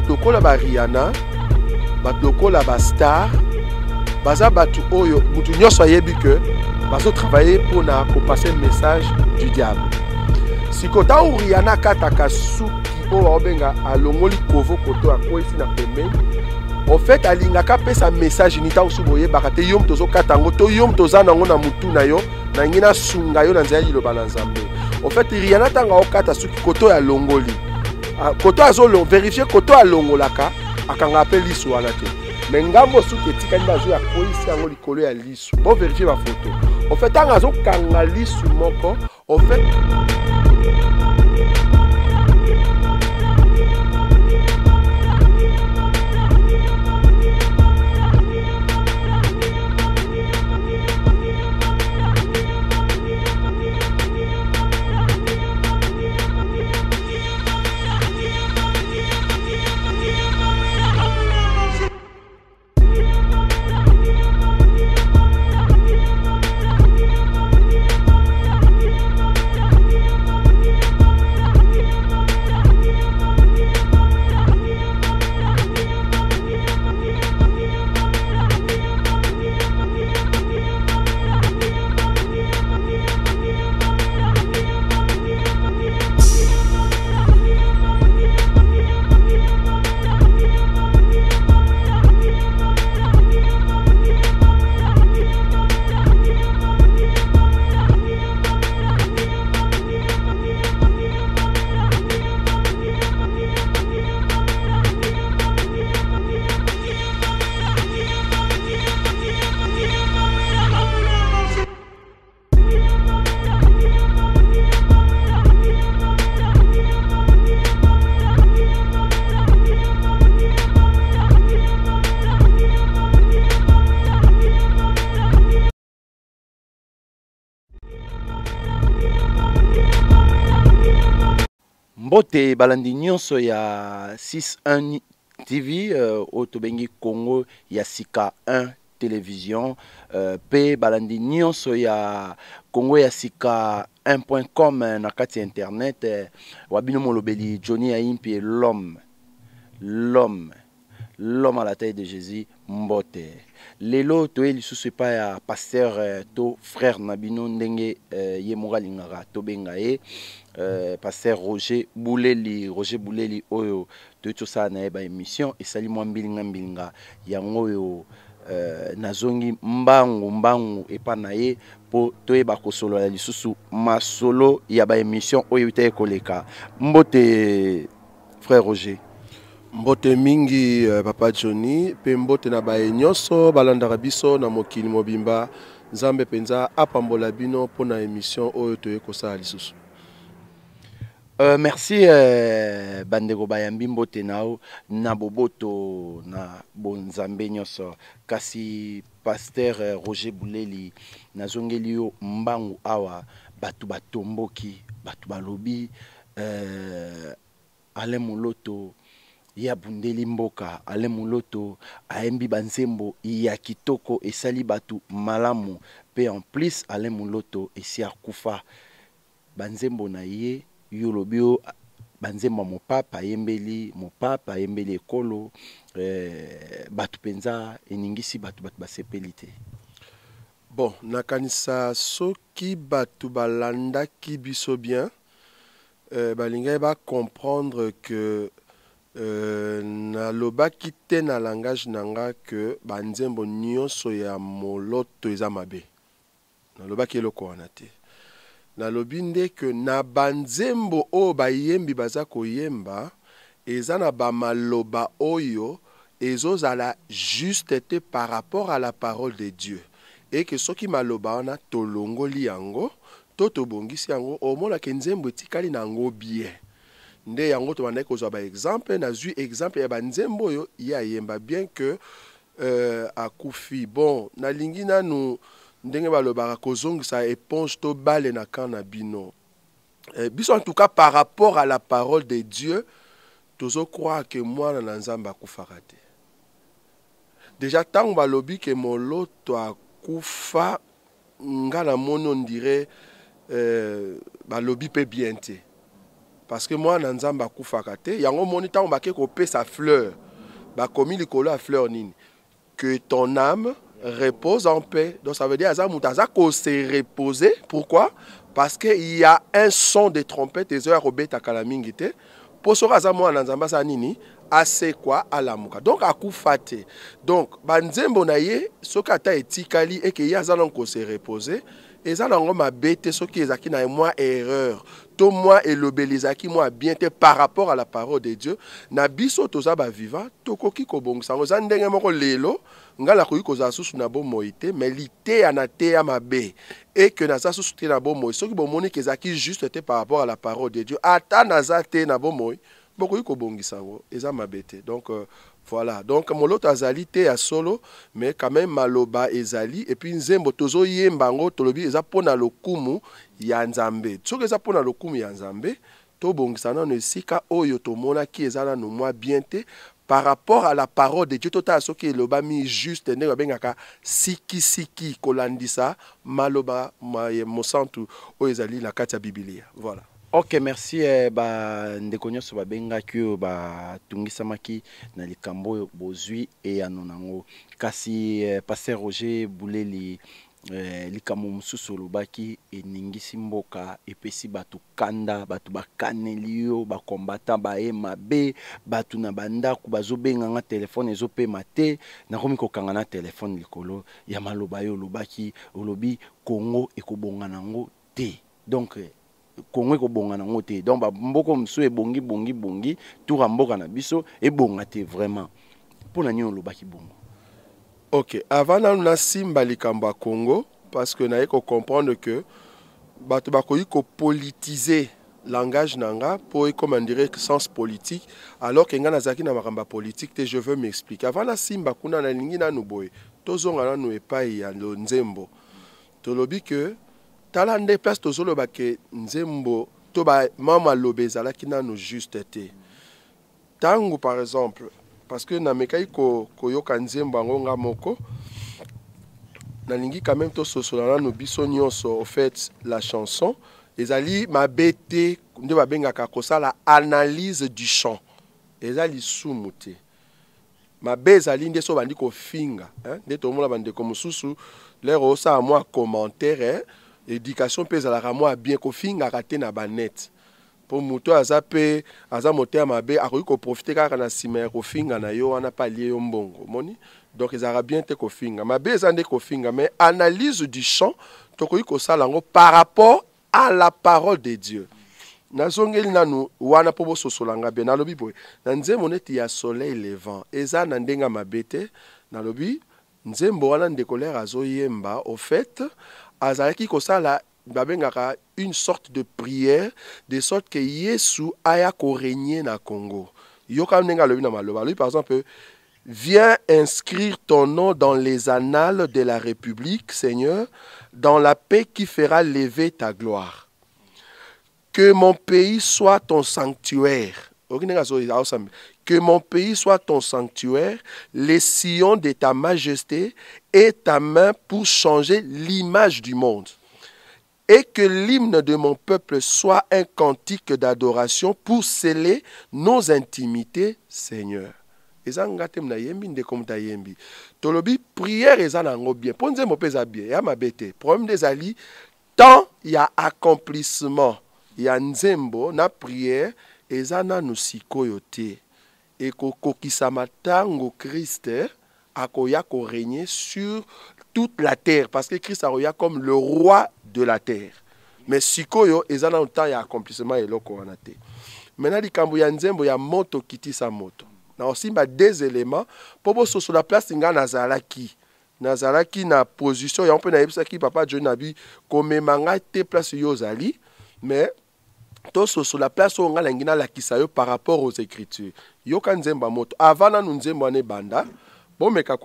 bato lokola bariana bato lokola bastar baza bato oyo mutu nyonso ayebi ke bazotravaille mpona kopasa message du diable sikoyo ntango riana akataka suki oyo baobenga alongoli kovo koto akwesi na pembeni en fait alingaka apesa message ni ntango soki boyebaka te yo moto ozokata yango to yo moto oza nango na motu na yo nangi nasunga yo na nzela liloba na nzambe en fait riana ntango aokata suki koto oyo alongoli Ah, koto azolo vérifie koto alongolaka akanga mpe liso wana te me ngambo soki etikali bazwi akweyisi yango likolo ya liso bo vérifie bafoto ofait ntango azokanga lisu moko ofait mbote balandi nyonso ya 61 tv uh, oyo tobengi congo ya sika 1 television uh, mpe balandi nyonso ya congo ya sika 1.com euh, na kati ya internet uh, wa bino molobeli johnny ayimpi l'homme l'homme l'homme à la taille de jésus mbote lelo toye lisusu epai ya paster uh, to frère na bino ndenge uh, ye moko alingaka tobenga ye Euh, paster roger buleli roger buleli oyo toyi tosala na ye baémission esali mwa mbilingambilinga yango oyo euh, nazongi mbangu mbangu epai na ye mpo toyeba kosolola lisusu masolo ya baémission oyo ita ye koleka mbote frère roger mbote mingi euh, papa johnny mpe mbote na baye nyonso balandaka biso na mokili mobimba nzambe mpenza apambola bino mpo na émission oyo toye kosala lisusu Euh, merci euh, bandeko bayambi mbote na yo na boboto na bonzambe nyonso kasi paster euh, roger buleli nazongeli yo mbangu awa bato batomboki bato balobi euh, ale moloto ye abundeli mboka ale moloto ayembi banzembo ya kitoko esali bato malamu mpe en plus ale moloto esi akufa banzembo na ye yo olobi o banzembo ya mopapa ayembeli mopapa ayembeli ekolo eh, bato mpenza eningisi bato bato basepeli te bon nakanisa soki bato balandaki biso bien eh, balingaki bacomprendre ke euh, nalobaki te na langage na nga ke banzembo nyonso ya moloto eza mabe nalobaki eloko wana te nalobi ndeke na banzembo oyo bayembi baza koyemba eza na bamaloba oyo ezozala juste te par rapport à la parole de dieu eke soki maloba wana tolongoli yango to tobongisi yango omonake nzembo etikali na yango bien nde yango tobandaki kozwa baexemple nazwi exemple ya banzembo oyo ye ayemba bien ke euh, akufi bon nalingi nanu ndenge balobaka kozongisa éponge to bale na camp na bino eh, biso en tout cas par rapport à la parole de dieu tozokroa ke mwana na nzambe akufaka te déjà ntango balobi ke moloto akufa nga namoni ondire euh, balobi mpe bien te parce que mwana nzambe akufaka te yango moni ntango bake kopesa fleur bakomi likolo ya fleur nini que ton âme repose en paix. Donc ça veut dire Azamutaza qu'on s'est reposé. Pourquoi Parce qu'il y a un son de trompette et Zoya Robert Takalamingite. Pour ce Azamo Ananzamba Sanini, assez quoi à la mouka. Donc à coup faté. Donc, Banzembo Naye, ce kata est tikali et qu'il y a Zalon qu'on s'est reposé. Et Zalon m'a bêté ce qui est acquis na moi erreur. Tout moi et l'obélisaki moi bien par rapport à la parole de Dieu. Nabiso toza ba vivant, toko ki kobong sango. Zandenge moko lelo. ngai nakoki kozala susu na bomoi te me liteya na teya mabe eke naza susu te na bomoi soki bomoni ke ezalaki juste te par rapport à la parole de dieu ata naza te na bomoi bokoki kobongisa yango eza mabe te donc euh, voilà donc moloto azali te ya solo mais quand même maloba ezali et puis nzembo tozoyemba yango tolobi eza mpo na lokumu ya nzambe soki eza mpo na lokumu ya nzambe tobongisa nano esika oyo tomonaki eza nano mwa bien te par rapport à la parole de Dieu totala soki elobami juste ndenge babengaka sikisiki kolandisa maloba mosantu oyo ezali na kati ya bibilia voilà ok merci eh, bandeko nyonso babengaki oyo batungisamaki na likambo oyo bozwi eyano nango kasi eh, paster roger buleli eh, likambo mosusu olobaki eningisi mboka epesi bato kanda bato bakaneli yo bakombata baye mabe bato na bandako bazobenganga telefone ezopema te nakomi kokanga na telefone likolo ya maloba yo olobaki olobi kongo ekobonga nango te donc kongo ekobonga nango te donc bamboka mosusu ebongi bongi bongi tura mboka na biso ebonga te vraiment mpo na nini olobaki bongo ok avant nanu nasimba likambo ya congo parce que naye kocomprendre ke bato bakoki kopolitize langage na nga mpo ekoma dire sens politique alors ke ngai nazalaki na makambo ya politike te je veux m'explique avant nasimba kuna nalingi nanu boye tozonga nanu epai ya nzembo tolobi ke tala nde place tozoloba ke nzembo to bamwa maloba ezalaki nanu juste te ntango par exemple parce que namekaki koyoka ko nzembo yango nga moko nalingi quand même tososola nano biso nyonso ofait la chanson ezali mabe te nde babengaka kosala analyse du chant eza lisumu te mabe ezali nde so obandi kofinga nde tomona bandeko mosusu lere osala mwa commentaire eh? éducation mpe ezalaka mwa bien kofingaka te na banete mpo moto aza mpe aza motema mabe akoki koprofite kaka na nsima ya kofinga na yo wana mpe alie yo mbongo omoni donc ezalaka bien te kofinga mabe eza nde kofinga mais analyse du champ tokoki kosala yango par rapport à la parole de dieu nazongeli nanu wana mpo bososolanga bien nalobi boye na nzembo neti ya soleil levant eza na ndenge mabe te nalobi nzembo wana ndeko lere azoyemba au fait azalaki kosala babengaka une sorte de prière de sorte que yesu aya korégner na congo yoka maloba par exemple Viens inscrire ton nom dans les annales de la République, Seigneur, dans la paix qui fera lever ta gloire. Que mon pays soit ton sanctuaire. Que mon pays soit ton sanctuaire, les sillons de ta majesté et ta main pour changer l'image du monde et que l'hymne de mon peuple soit un cantique d'adoration pour sceller nos intimités, Seigneur. eza mna yembi tolobi priere eza na yango bien ya nzembo mpe eza bien eya mabe te problème ya accomplissement ya nzembo na prière ezana nanu sikoyo te ekokokisama ntango Christe eh, akoya régner sur toute la terre parce que Christ a comme le roi de la terre mais sikoyo ezana ntaya un temps accomplissement et eloko wana maintenant likambo ya nzembo ya moto kitisa moto aussi deux éléments sur la place ngai Nazaraki. nazalaki na position yango mpe nayebisaki papa jo nabi komema ngai te place de mais la place la place par rapport aux écritures yoka moto avant nanu nzembo ne ebanda bomeka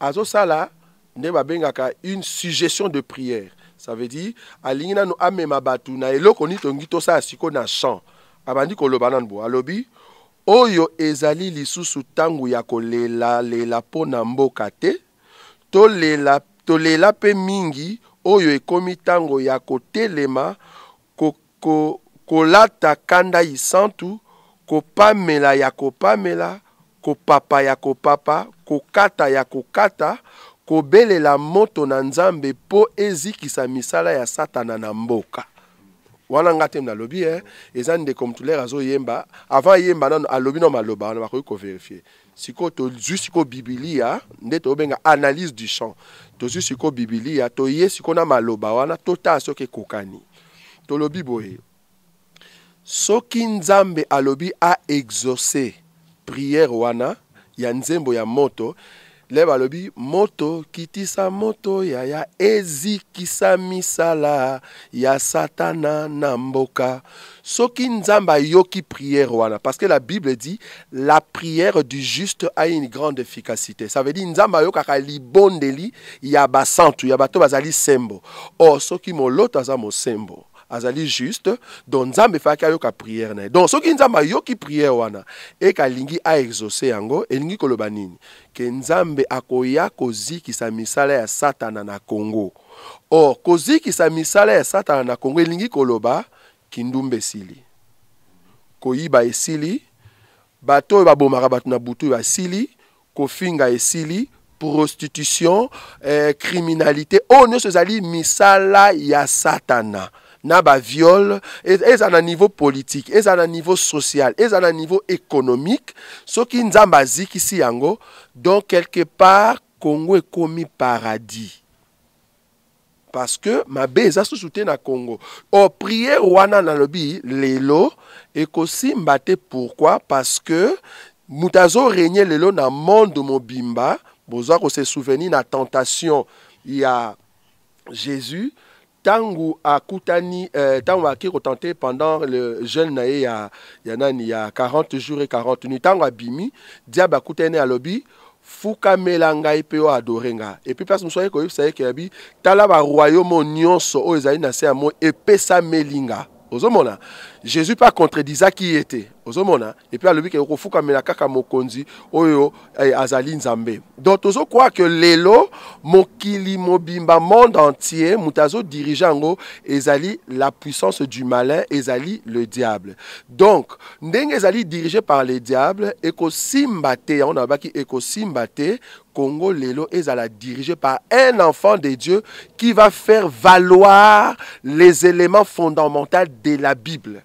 azosala nde babengaka une suggestion de prière ça veut dire alingi nanu amema bato na eloko nini tongi tosala sikoyo na champ abandi koloba nanu bo alobi oyo ezali lisusu ntango ya kolelalela mpo na mboka te tolela tolela mpe mingi oyo ekomi ntango ya kotelema kolata ko, ko kanda isantu kopamela ya kopamela kopapa ya kopapa kokata ya kokata kobelela moto na nzambe mpo ezikisa misala ya satana na mboka wana nga te nalobi e eza ndeko mutulere azoyemba avant ayemba nano alobi no maloba wana bakoki koverifie sikoyo tozwi sikoyo bibilia nde tobenga analyse du champ tozwi sikoyo bibilia toye sikoyo na maloba wana totala soki ekokani tolobi boye soki nzambe alobi aexorce Prière wana ya nzembo ya moto le balobi moto kitisa moto yaya ezikisa misala ya satana na mboka soki nzambe ayoki priere wana parce que la bible dit la prière du juste a une grande efficacité ça veut dire nzambe ayokaka libondeli ya basantu ya bato bazali sembo or soki moloto aza mosembo azali juste donc nzambe efaki ayoka priere na ye donc soki nzambe ayoki priere wana ekalingi aexauce yango elingi koloba nini ke nzambe akoya kozikisa misala ya satana na kongo or kozikisa misala ya satana na kongo elingi koloba kindumba esili koyiba esili bato oyo babomaka bato na butu basili kofinga esili prostitution eh, criminalité oyo nyonso ezali misala ya satana na viol eza un niveau politique, politike à un niveau social à un niveau économique soki nzambe azikisi yango donc quelque part congo ekomi paradis parce que mabe eza susu te na congo o priere wana nalobi lelo ekosimba te pourquoi parce que moto régnait lelo na monde mobimba bozwa se souvenir na tentation ya jésus tangu akutani eh, tangu pendant le jeune naïe ya, 40 jours et 40 nuits tangu abimi diable akutani alobi fukamela ngai mpe e oyo adore nga epui place mosusu ayei koyebisa ye keyabi tala baroyaume nyonso oyo ezali na se ya ozomona jésus mpe acontredisaki il te ozomona epuis comme okofukamela kaka mokonzi oyo azali nzambe donc quoi que lelo mokili mobimba monde entier moto azodirige ezali la puissance du malin ezali le diable donc ndenge ezali dirigé par le diable ekosimba te yango na babaki ekosimba te Congo Lelo Ezala dirigé par un enfant de Dieu qui va faire valoir les éléments fondamentaux de la Bible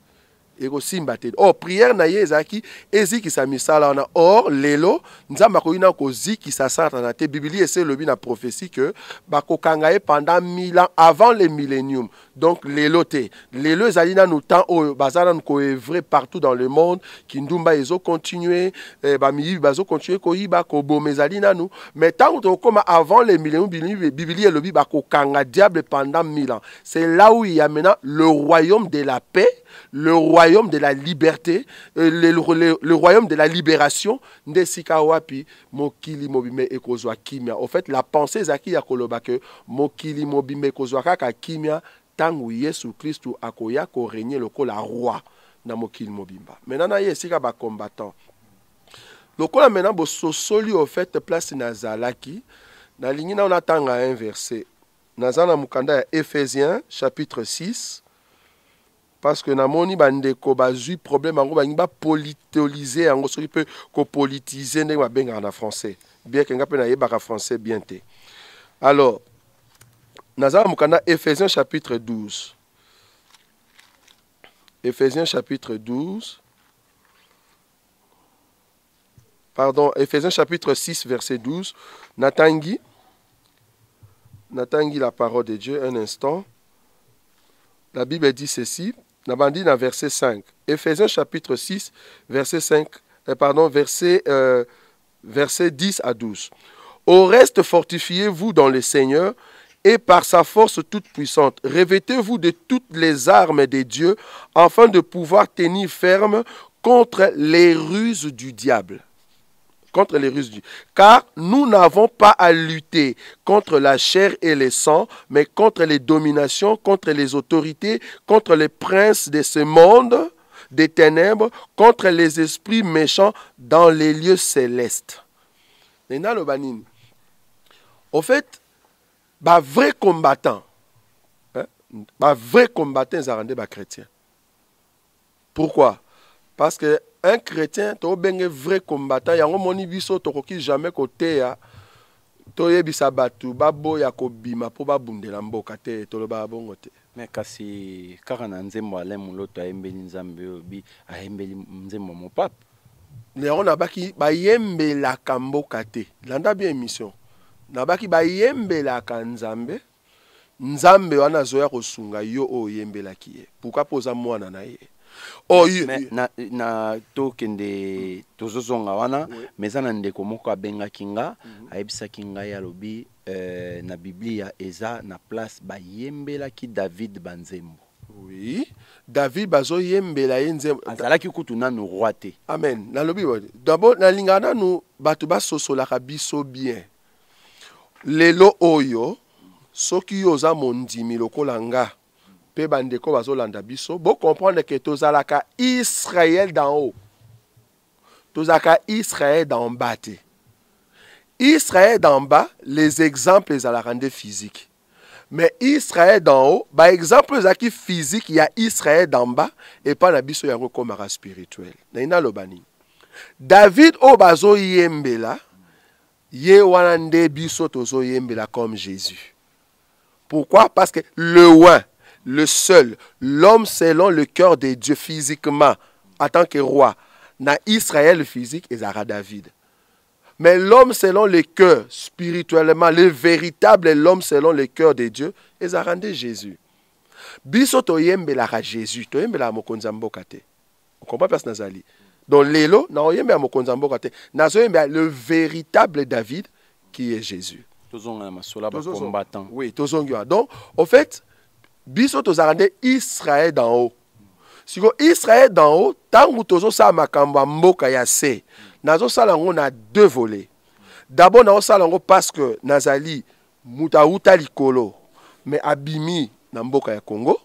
ekosimba or prière na ye ezalaki ezikisa misala wana or lelo nzambe akoki na kozikisa satana te biblia esi elobi na prophesie ke bakokanga ye pendant mille ans avant le millennium donc lelo te lelo ezali nanu temps oyo baza nanu koevre partout dans le monde kindumba ezokontinue eh, bamiyibi bazokontinue koyiba koboma ezali nanu mais ntango comme avant le millennium biblia elobi bakokanga diable pendant mille ans c'est là où il y a maintenant le royaume de la paix le royaume de la liberté euh, le, le, le royaume de la libération nde esika wapi mokili mobimba ekozwa kimia au fait la pensée ezalaki ya koloba ke mokili mobimba ekozwa kaka kimia ntango yesu kristu akoya koregne lokola roi na mokili mobimba maintenant na ye esika bacombattant lokola maintenant bososoli au fait place nazalaki nalingi nao natanga un verset naza na mokanda ya ephésiens chapitre 6 parce que bande ko bazwi problème yango politoliser bapolitolize yango soki politiser kopolitize ndenge benga na français bien que nga mpe français bien alors nous avons Ephésiens chapitre 12 Ephésiens chapitre 12 pardon, Ephésiens chapitre 6, verset 12. Natangi, Natangi la parole de Dieu, un instant. La Bible dit ceci. Nabandine à verset 5. Ephésiens chapitre 6, verset 5, euh, pardon, verset, euh, verset 10 à 12. Au reste, fortifiez-vous dans le Seigneur et par sa force toute puissante. Revêtez-vous de toutes les armes des dieux afin de pouvoir tenir ferme contre les ruses du diable contre les Russes, Car nous n'avons pas à lutter contre la chair et les sangs, mais contre les dominations, contre les autorités, contre les princes de ce monde, des ténèbres, contre les esprits méchants dans les lieux célestes. Au fait, bah vrai combattant, bah vrai combattant, ils bah chrétien. Pourquoi Parce que un chrétien tobenge vrai combattant yango moni biso tokoki jamais koteya toyebisa bato baboya kobima mpo babundela mboka te toloba bongo te me kasi kaka na nzembo alain moloto ayembeli nzambe oyo bi ayembeli nzembo mopapa yango nabaki bayembelaka mboka te landa bien émission nabaki bayembelaka nzambe nzambe wana azoya kosunga yo oyo oyembelaki ye pourkua mpo oza mwana na ye oh, na tokende tozozonga wana me eza na ndeko moko abengaki nga mhm. ayebisaki ngai alobi euh, na biblia eza na place bayembelaki david banzembo oui david bazoyembela ye nzembo azalaki kutu nanu roi te amen nalobi dabord nalingaka nanu bato basosolaka biso bien lelo oyo soki yo oza mondimi lokola nga mpe bandeko bazolanda biso comprendre que tozalaka israel d'en haut tozalaka israel d'en bas te israel d'en bas les exemples à la rendre physique mais israel d'en haut baexemple qui physique il y a israel d'en bas et pas na biso yango ekomaka spirituel nayi lobani David david obazo bazoyembela ye wana nde biso tozoyembela comme jésus pourquoi parce que le loin le seul, l'homme selon le cœur des dieux physiquement, en tant que roi, na Israël physique et Zara David. Mais l'homme selon le cœur, spirituellement, le véritable l'homme selon le cœur des dieux, et Zara Jésus. Biso toyembelaka Jésus, toyembelaka mokonzi mboka kate. On comprend place nazali. Donc lelo na oyembelaka mokonzi kate. te. Nazoyembelaka le véritable David qui est Jésus. Tozonga na masola ba combattant. Oui, tozonga. Donc au fait, biso tozalaka nde Israël d'en haut go Israël d'en haut ntango tozosala makambo ya mboka ya se nazosala yango na deux volets d'abord naosala yango parce que nazali moto awuta likolo mais abimi na mboka ya kongo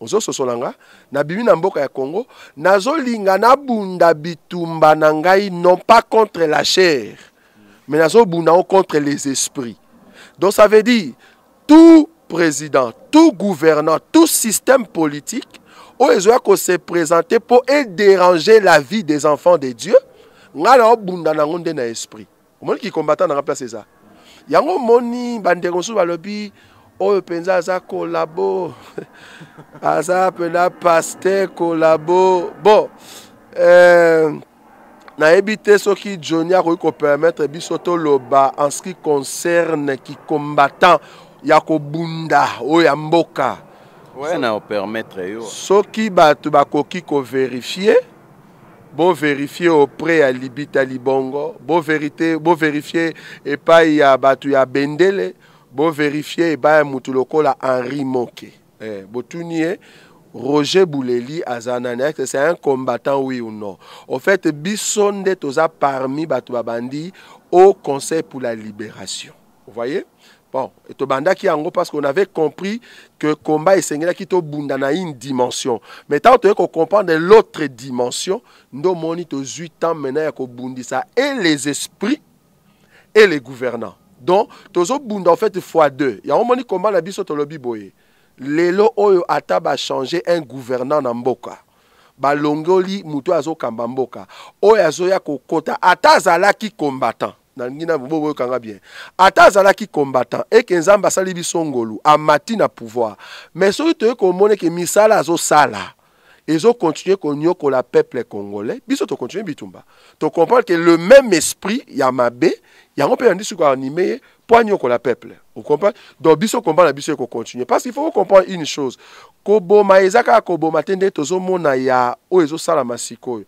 ozososola nga nabimi na mboka ya kongo nazolinga nabunda bitumba na non pas contre la chair mais nazobunda yango contre les esprits donc ça veut dire tout président tout gouvernant tout système politique oyo ezoya kosepresente mpo edérange la vie des enfants de dieu ngai naobunda nango nde na esprit omoni kikombatan nanga place eza yango omoni bandeko mosusu balobi oyo oh, mpenza aza kolabo aza mpena paster kolabo bon euh, nayebi te soki joni akoki kopermettre biso toloba en ce qui concerne kikombattant ya kobunda oyo ya mboka soki bato bakoki koverifie boverifie auprès ya libita libongo boverifie epai ya bato ya bendele boverifie epai ya motu lokola henri moke eh, botuni ye roger bouleli aza nani ayeke c'est un combattant oui ou non au fait biso nde toza parmi bato babandi au conseil pour la libération vous voyez bon tobandaki yango parce qu'on avait compris que combat esengelaki tobunda na une dimension mais ntango toyei kocomprendre l'autre dimension nde omoni tozwi temps maintenant ya kobundisa et les esprits et les gouvernants donc tozobunda en fait fois deux yango omoni combat na biso tolobi boye lelo oyo ata bachange un gouvernant na mboka balongoli moto azokamba mboka oyo azoya kokota ata azalaki combattant nangina na bobo boyokanga bien ata azalaki combattant eke nzambe asali biso ngolu amati na pouvoir mais surtout toyei monne que misala azosala ezokontinue la peuple congolais biso continuer bitumba tocomprendre que le même esprit ya ya yango mpe yandi siko anime ye mpo la peuple comprenez donc biso combat na biso continuer parce qu'il faut comprendre une chose kobo eza Kobo koboma to zo mona ya oyo sala sikoyo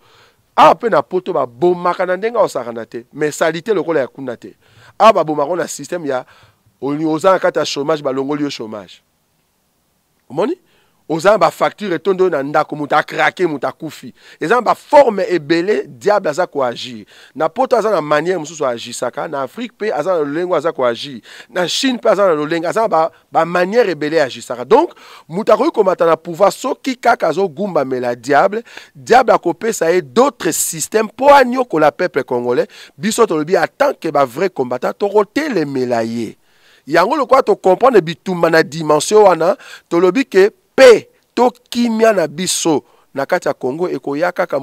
awa mpe na poto babomaka na ndenge aosaka na te mais salite lokola ya kuna te awa babomaka ngo na systeme ya oza na kati ya chômage balongoli yo chômage omoni oza na bafacture etondi oyo na ndako moto akrake moto akufi eza na baforme ebele diable aza koagir na poto aza na manière mosusu agisaka na afrique mpe aza na lolenge aza koagir na chine mpe aza na lolenge aza na bamanière ba ebele agisaka donc moto akoki komata na pouvoir soki kaka azogumbamela diable diable akopesa ye d'autres système mpo aniokola peuple congolais biso tolobi atanke bavrai combattant tokotelemela ye yango lokola tocomprendre bitumba na dimension wana tolobi ke Pe, tokimia na biso na kati ya kongo ekoya kaka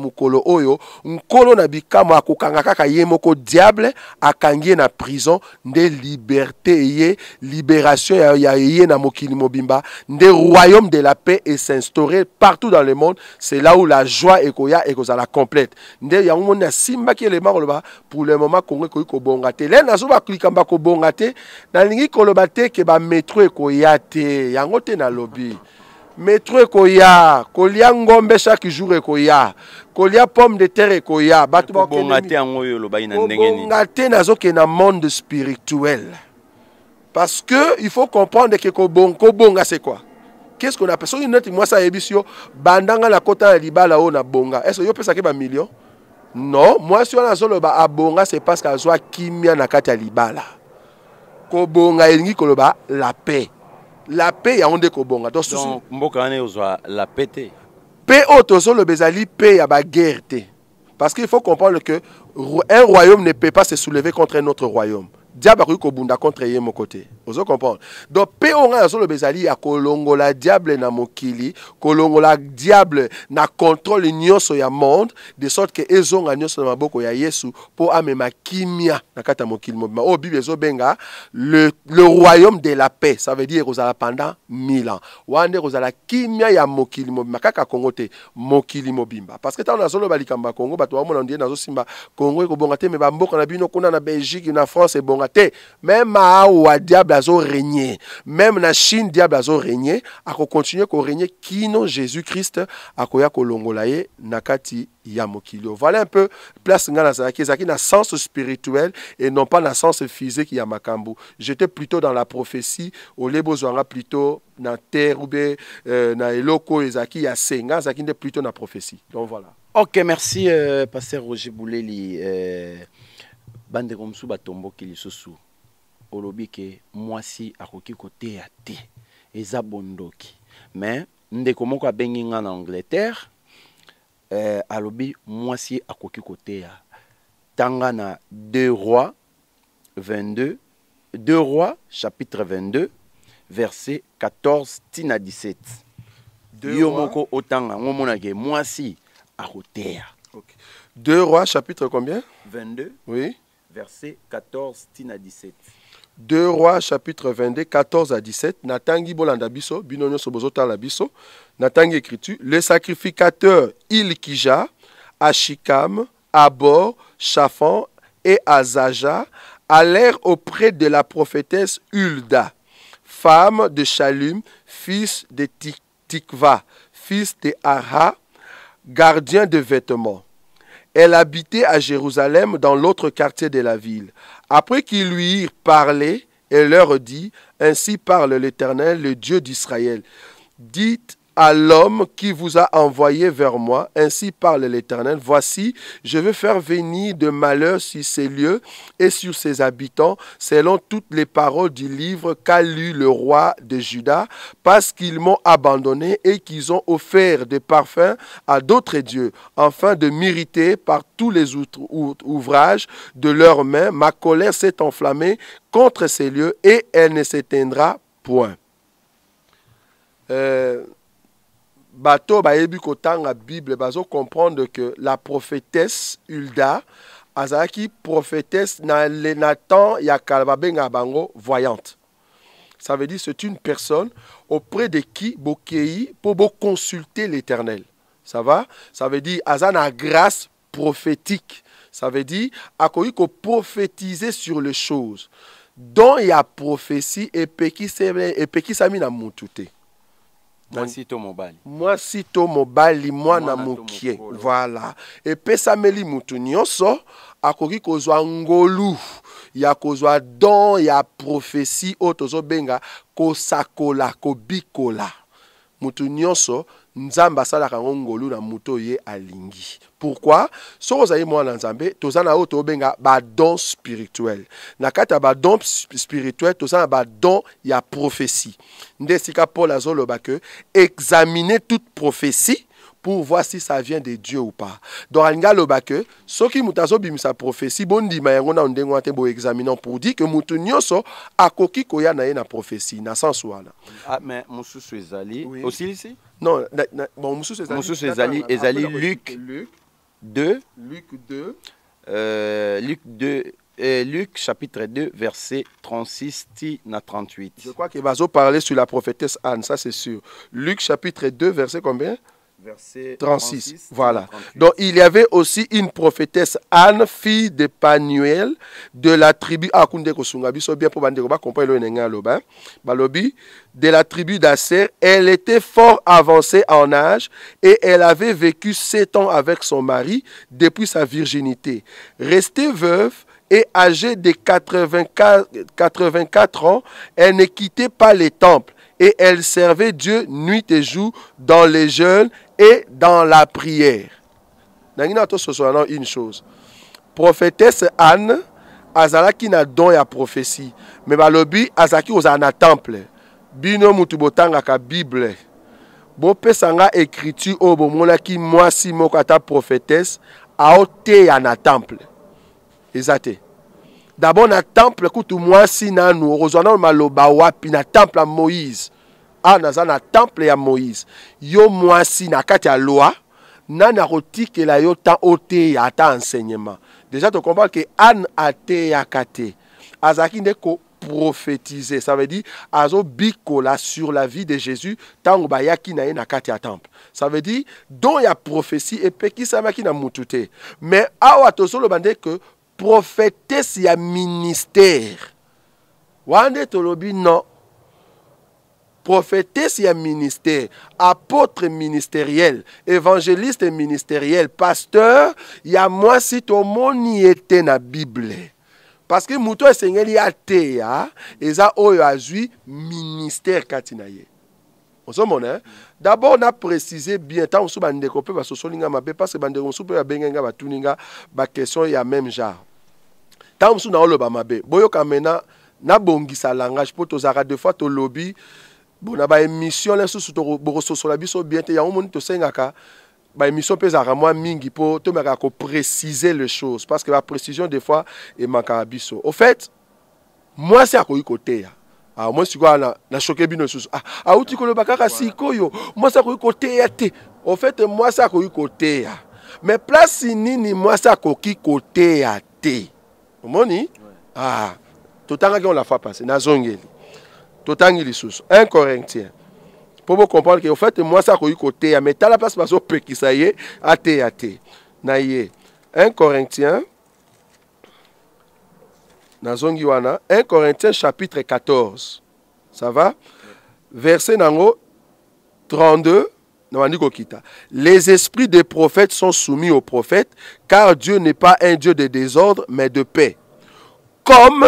oyo nkolo na bikama akokanga kaka ye diable akangie na prison nde liberté ye libération ya, ya eye na mokili mobimba nde royaume de la paix s'instaurer partout dans le monde c'est là où la joie ekoya ekozala complète nde yango moni asimbaki elema koloba pour le moment kongo ekoki kobonga te le ba likambo akobonga te nalingi koloba te ke bametro ekoya te yango te lobby. metro ekoya kolia ngombe chaque jour ekoya kolia pomme de terre ekoya bato babonga te yango oyo olobaki na ndenge nini te nazokende na monde spirituel parce que il faut comprendre ke kobonga c'est quoi qu'est-ce qu'on appelle soki neti mwasi ayebisi yo bandanga na kota na libala oyo na bonga ese yo opesaki bamillion non mwasi wana azoloba abonga c'est parce que azwa kimia na kati ya libala kobonga elingi koloba la paix la paix à onde kobonga donc mboka wana ekozwa la paix te paix le le ezali paix ya guerre parce qu'il faut comprendre que un royaume ne peut pas se soulever contre un autre royaume diable kobunda contre ye côté ozo comprendre donc pe a le solo Bézali. ya la diable na mokili la diable na contrôle so ya monde de sorte ke ezo nyonso na maboko ya yesu po amema kimia na kata mokili mobima Oh, bible benga le, le royaume de la paix ça veut dire ekozala pendant 1000 ans Wande, kimia ya mokili mobima kaka kongo te mokili mobimba parce que ntango nazoloba likambo ya kongo bato na zo simba, kongo ekobonga te me bamboka na bino kuna na belgique na france bongate te ou awa diable régner. même la chine diable continuer ko Qui kino jésus christ Ako ya ko na kati ya voilà un peu place na zaki. Zaki na sens spirituel et non pas na sens physique ya j'étais plutôt dans la prophétie au bozwa plutôt na terre ou bien euh, na eloko zaki ya se ngai azalaki n'est plutôt na prophétie donc voilà ok merci euh, roger bouleli euh, batombo batombo batomboki sous olobike mwasi akoki koteya te eza bondoki me ndeko moko abengi nga na angleterre eh, alobi mwasi akoki koteya tanga na 2 roi 22 2 roi chapitre 22 verset 14 tina 17 yo moko otanga yango omonake mwasi akoteya okay. 2 rois chapitre combien 22 oui verset 14 tina 17 2 Rois chapitre 22, 14 à 17, Natangi Bolanda Biso, Binonyo Sobozota Natangi écriture, le sacrificateur Ilkija, Ashikam Abor, Chafan et Azaja allèrent auprès de la prophétesse Hulda, femme de Shalum, fils de Tikva, fils de Ara, gardien de vêtements. Elle habitait à Jérusalem dans l'autre quartier de la ville. Après qu'ils lui eurent parlé, elle leur dit, Ainsi parle l'Éternel, le Dieu d'Israël. Dites à l'homme qui vous a envoyé vers moi. Ainsi parle l'Éternel. Voici, je veux faire venir de malheur sur ces lieux et sur ses habitants, selon toutes les paroles du livre qu'a lu le roi de Juda, parce qu'ils m'ont abandonné et qu'ils ont offert des parfums à d'autres dieux, afin de m'irriter par tous les ouvrages de leurs mains. Ma colère s'est enflammée contre ces lieux et elle ne s'éteindra point. Euh, bato bayebi la bible bazo comprendre que la prophétesse Hulda azalaki prophétesse na le ya kala voyante ça veut dire c'est une personne auprès de qui bokei mpo consulter l'éternel ça va ça veut dire aza na grâce prophétique ça veut dire akoki prophétiser sur les choses dont il y a prophétie et qui epekisami na motu te mwasi to mobali mwasi to mobali mwana mokie voilà epesameli mutu nyonso akoki kozwa ngolu ya kozwa don ya profesi oyo tozobenga kosakola kobikola mutu nyonso nzambe asalaka yango ngolu na moto oyo ye alingi pourquoi soki ozali nzambe toza na oyo tobenga badon spirituel na kati ya spirituel toza na don ya prophétie nde esika paul azoloba examinez toute prophétie pour voir si ça vient de Dieu ou pas. Donc, alingi qui ke soki moto sa prophétie bondima yango na ndenge te bo examinant pour dire que moto so akoki koya na ye na prophétie na sens wana ah, mais mosusu ezali aussi ici? non bon ezali, ezali, ezali luc 2. Luc 2. Euh, Luc 2. Luc chapitre 2, verset 36 à 38. Je crois que Bazo parler sur la prophétesse Anne, ça c'est sûr. Luc chapitre 2, verset combien Verset 36. Voilà. Donc il y avait aussi une prophétesse Anne, fille de Panuel, de la tribu bien pour hein. de la tribu d'Asser. Elle était fort avancée en âge et elle avait vécu sept ans avec son mari depuis sa virginité. Restée veuve, et âgée de 84, 84 ans, elle ne quittait pas les temples et elle servait Dieu nuit et jour dans les jeûnes et dans la prière. Nangina to sosolana une chose. Prophétesse Anne azalaki na don ya prophétie, mais balobi azaki oza na temple. Bino mutu botangaka Bible. bopesa nga écriture oyo bomonaki mwasi moko ata prophétesse aoteya na temple eza te dabord na temple kutu mwasi nanu okozwa nano maloba wapi na temple ya moïse awa naza na temple ya moïse yo mwasi na kati ya roti la la yo ote ya ata enseignement déjà tokomprendre ke an ateyaka te azalaki ko prophétiser, ça veut dire la sur la vie de jésus ntango ba na ye na kati ya temple ça veut dire don ya prophétie qui na moutoute. te mais awa solo bande ke prophétese ya ministère Wande to lobi non prophétesse, et ministère, apôtre ministériel, évangéliste ministériel, pasteur, il y a moi si tout monde était dans la Bible. Parce que Mouto Seigneur a ya, et zui ministère katinaye. On D'abord, on a précisé bien, tant on se bande parce que parce que on batuninga, ba question ya même Tant on na mabe, boyo kamena, na bongisa langage, Zara fois to lobby, bo na baémission lisusu bokososola biso bien te yango moni tosengaka baémission mpe ezalaka mwa mingi mpo tomekaka koprécise les choses parce que baprécision des fois emakaka biso au fait mwasi akoki koteya moi sikoyo ah, nashoke bino lisusu awuti ah, ah, koloba kaka sikoyo mwasi akoki koteya te au fait mwasi akoki koteya mais place nini mwasi akoki koteya te omoni totangaki ngo la fois passé nazongeli 1 corinthien moi ça ke ofait côté à mais me la place ça y est, te na Naïe. 1 corinthien 1 corinthien chapitre 14 ça va verset nango 32 Les esprits des prophètes sont soumis aux prophètes, car Dieu n'est pas un Dieu de désordre, mais de paix. Comme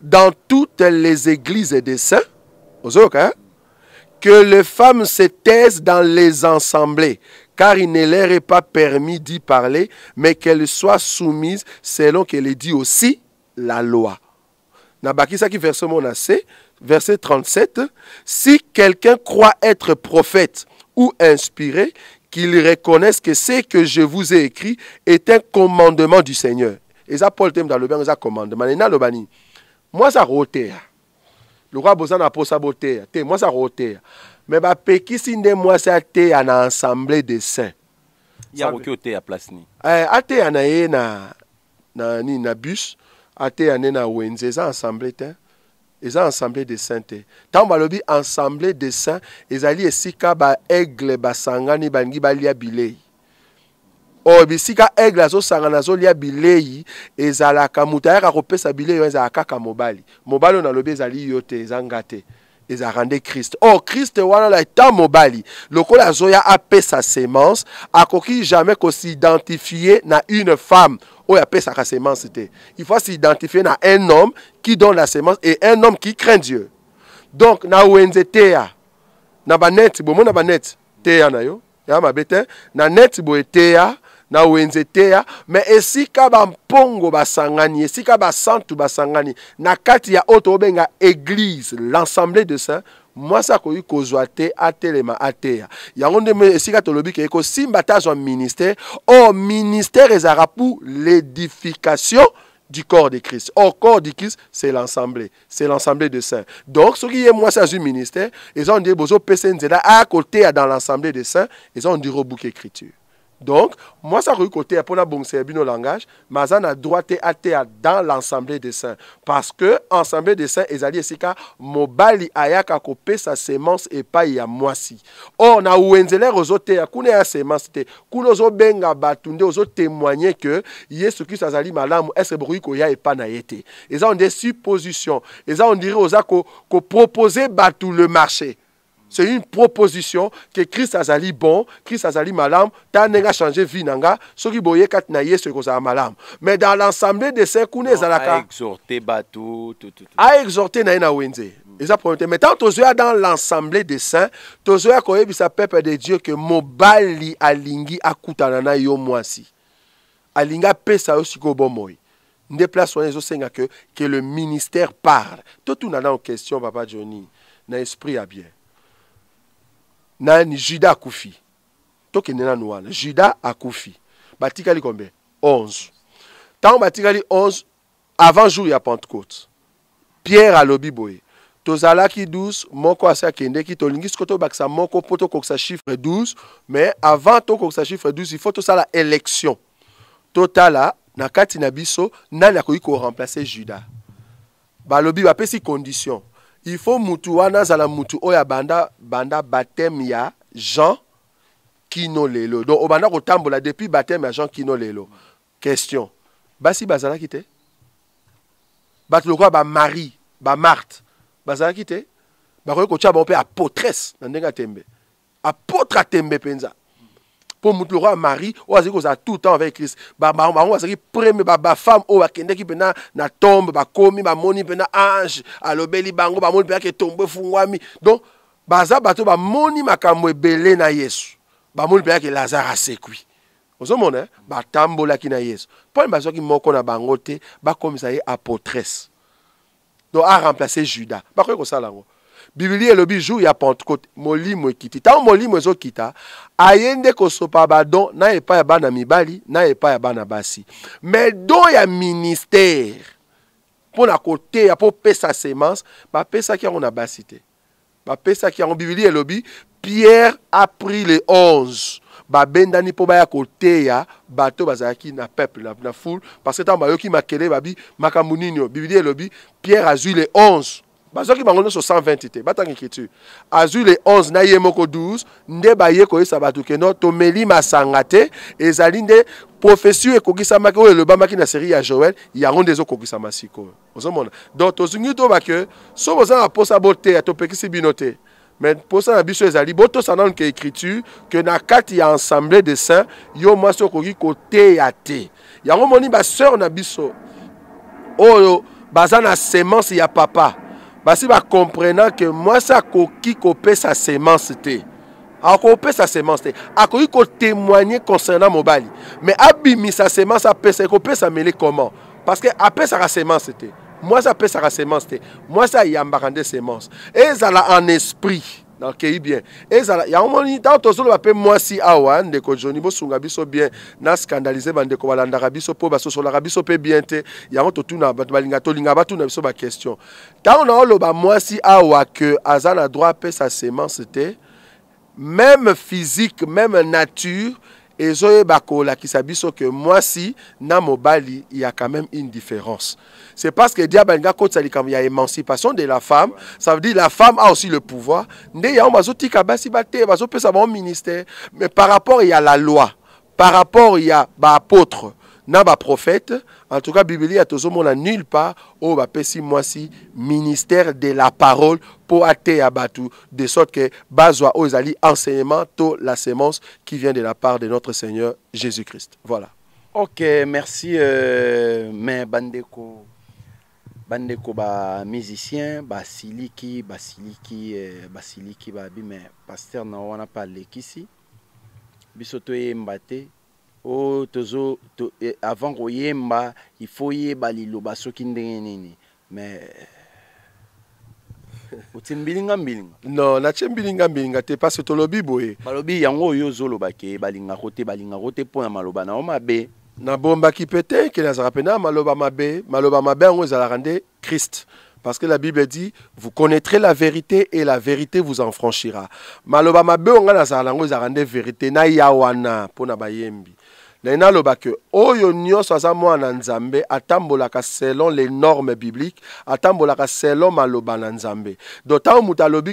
dans toutes les églises des saints, Hein? que les femmes se taisent dans les assemblées car il ne leur est pas permis d'y parler, mais qu'elles soient soumises selon qu'elle est dit aussi la loi. qui verset verset 37, si quelqu'un croit être prophète ou inspiré, qu'il reconnaisse que ce que je vous ai écrit est un commandement du Seigneur. Et ça, Paul thème dans le bien, commandement. Moi, ça rotea. lokwa boza na mposa boteya te mwasi akoteya me bapekisi nde mwasi ateya na ensemble de saint ye akoki oteya place nini eh, ateya na ye na, na nini na bus ateya nde na wenze eza ensemble te eza ensemble de saint te ntango balobi ensemble de saint ezali esika baaigle basangani balingi balia bilei oyo oh, bisika aigle azosangana la bilei ezalaka yaka ayaka sa bilei oyo ezalaka kaka mobali mobali a lobe ezali yote, ezangate. ezanga te Christ. Oh, Christ. Christ or kriste mobali. na eta mobali lokola ape sa semence coquille jamais s'identifie na une femme oyo ka semence te il faut s'identifier na un homme qui donne la semence et un homme qui craint dieu donc na wenze teya na baneti bomona net teya na yo ya ma bete, na bo boye na wenze te ya me esika bampongo basangani esika santu basangani na kati ya oyo tobenga église l'ensemble de moi ça akoki kozwa te atelema ateya yango nde esika tolobi ke simba ta zo ministère au ministère ezalaka l'édification du corps de Christ. Or, corps de Christ, c'est l'ensemble C'est l'ensemble de saints. Donc, ce qui est moi, c'est un ministère. Ils ont dit, Bozo, PCNZ, à côté, dans l'assemblée des saints, ils ont dit, rebouquer écriture. donc mwasi akoki koteya mpo na bongisela bino langage me aza na droit te ateya dans l'assemblée des saints parce que assemblée des saints ezali esika mobali ayaka kopesa semence epai ya mwasi or na wenzela ozoteya kuna ya semence te kuna ozobenga bato nde ozotémoigne ke yesu kristo azali malamu estce bokoki koya epai na ye te eza onde supposition eza ondire oza kopropose ko bato le marché c'est une proposition que Christ azali bon, Christ azali malam, ta n'enga changer vie nanga, soki boye kat na ye seko za malam. Mais dans l'ensemble de ces kune zalaka. A exhorté batou, tout, tout, tout. A exhorté na ina wenze. Mm. Eza promete. Mais tant tozoya dans l'ensemble des saints, tozoya koyebisa peuple de Dieu que mobali alingi akutana na yo mwasi. Alinga pesa yo siko bon moi. Nde place wana ezosengaka que, que le ministère parle. Tout tout na en question, papa Johnny. Na esprit a bien. nani juda akufi tokende nanu wana juda akufi batikali combien 11 ntango batikali 11 avant jour ya pentecôte pierre alobi boye tozalaki 12 moko asi akendeki tolingi siko tobakisa moko mpo tokokisa chiffre 12 mais avant tokokisa chiffre 12 il faut tosala élection totala na kati na biso nani akoki koremplace juda balobi bapesi condition il faut mutu wana azala mutu oyo abanda banda baptême ya jean kino lelo donc obanda kotambola depuis baptême ya jean kino lelo question basi bazalaki te bato lokola bamari bamarte bazalaki te bakoki kotia bango mpe apotresse na ndenge atembe apotre atembe mpenza pour mutu lokola Marie oyo azali kozala tout temps avec christ bango bah, bah, azali premier bafemme bah, oyo oh, qui bena na tombe ba moni, bena ange l'obéli, bango bamoni mpenaka tombe, efungwami donc baza ma bamoni makambo belé, na yesu bamoni qui lazare a hein, ba tambo, la qui na yesu mponi bazwaki moko na bango ça y est apotresse donc a Judas. aremplace juda bakoki kosala yango biblia elobi jour ya pentecote molimo ekiti ntango molimo ezokita aye nde kosopa badon na epai ya bana mibali na epai ya bana basi me don ya ministere mpo na koteya mpo opesa semence bapesaki yango na basi te bapesaki yango biblia elobi pierre apris le 11 babendani mpo baya koteya bato bazalaki na peuple na, na foule parce que ntango bayoki makele babi makambo nini o biblia elobi pierre azwi le 11 bazwaki bango nyonso 120 te batanga écriture azwi le 11 na ye moko 12 nde baye koyesa bato keno tomeli masanga te ezali nde prophesie ekokisamaki oyo elobamaki na série ya joel yango nde ezokokisama sikoyo ozomona donc tozongi toba ke so boza na posa boteya topekisi bino te mais mposa na biso ezali botosa nanu ke écriture ke na kati ya ensemble de saint yo mwasi okoki koteya te yango moni baseur na biso oyo baza na semence ya papa basi bakomprenant ke mwasi akoki kopesa semence te akopesa semence te akoki kotémoigne concernant mobali mais abimisa semence apesa ekopesameli comment parce que apesaka semence te mwasi apesaka semence te mwasi ayambaka nde semence ezala en esprit nakeyi bien ezala yango moni ntango tozoloba mpe mwasi awa ah ndeko joni bosunga biso bien na skandalize bandeko balandaka biso mpo basosolaka biso mpe bien te yango totuna bato balinga tolinga batuna biso baquestion ntango naoloba mwasi awa ke aza na ah droit apesa semence te même physique même nature qui kolakisa que ke si na mobali il y a quand même une différence c'est parce que diable dit qu'il y ya émancipation de la femme ça veut dire la femme a aussi le pouvoir nde basi bate bazopesa ministère mais par rapport il y a la loi par rapport il y a baapôtre na baprophète prophète. En tout cas, Biblia tozomona nulle part oh moi si ministère de la parole pour até abatu de sorte que bazwa aux enseignement to la semence qui vient de la part de notre Seigneur Jésus-Christ. Voilà. OK, merci euh, mais bandeko bandeko ba musicien basiliki basiliki euh, bah, basili basiliki babi mais pasteur na a pas lekisi Bisoto et Oh, tozo to, eh, avant koyemba ifo oyeba liloba soki ndenge nini mais oti mbilinga mbilinga non natie mbilinga mbilinga te parce tolobi boye balobi yango oyo ozolobake balingako te balingako te mpo na maloba na yo mabe nabombaki mpe te ekele be mpe maloba mabe maloba Parce que la Bible dit, vous connaîtrez la vérité et la vérité vous en franchira. Maloba mabe onga na zalango vérité na yawana pona bayembi naye nalobake oyo nzambe atambolaka selon les normes bibliques atambolaka selon maloba na nzambe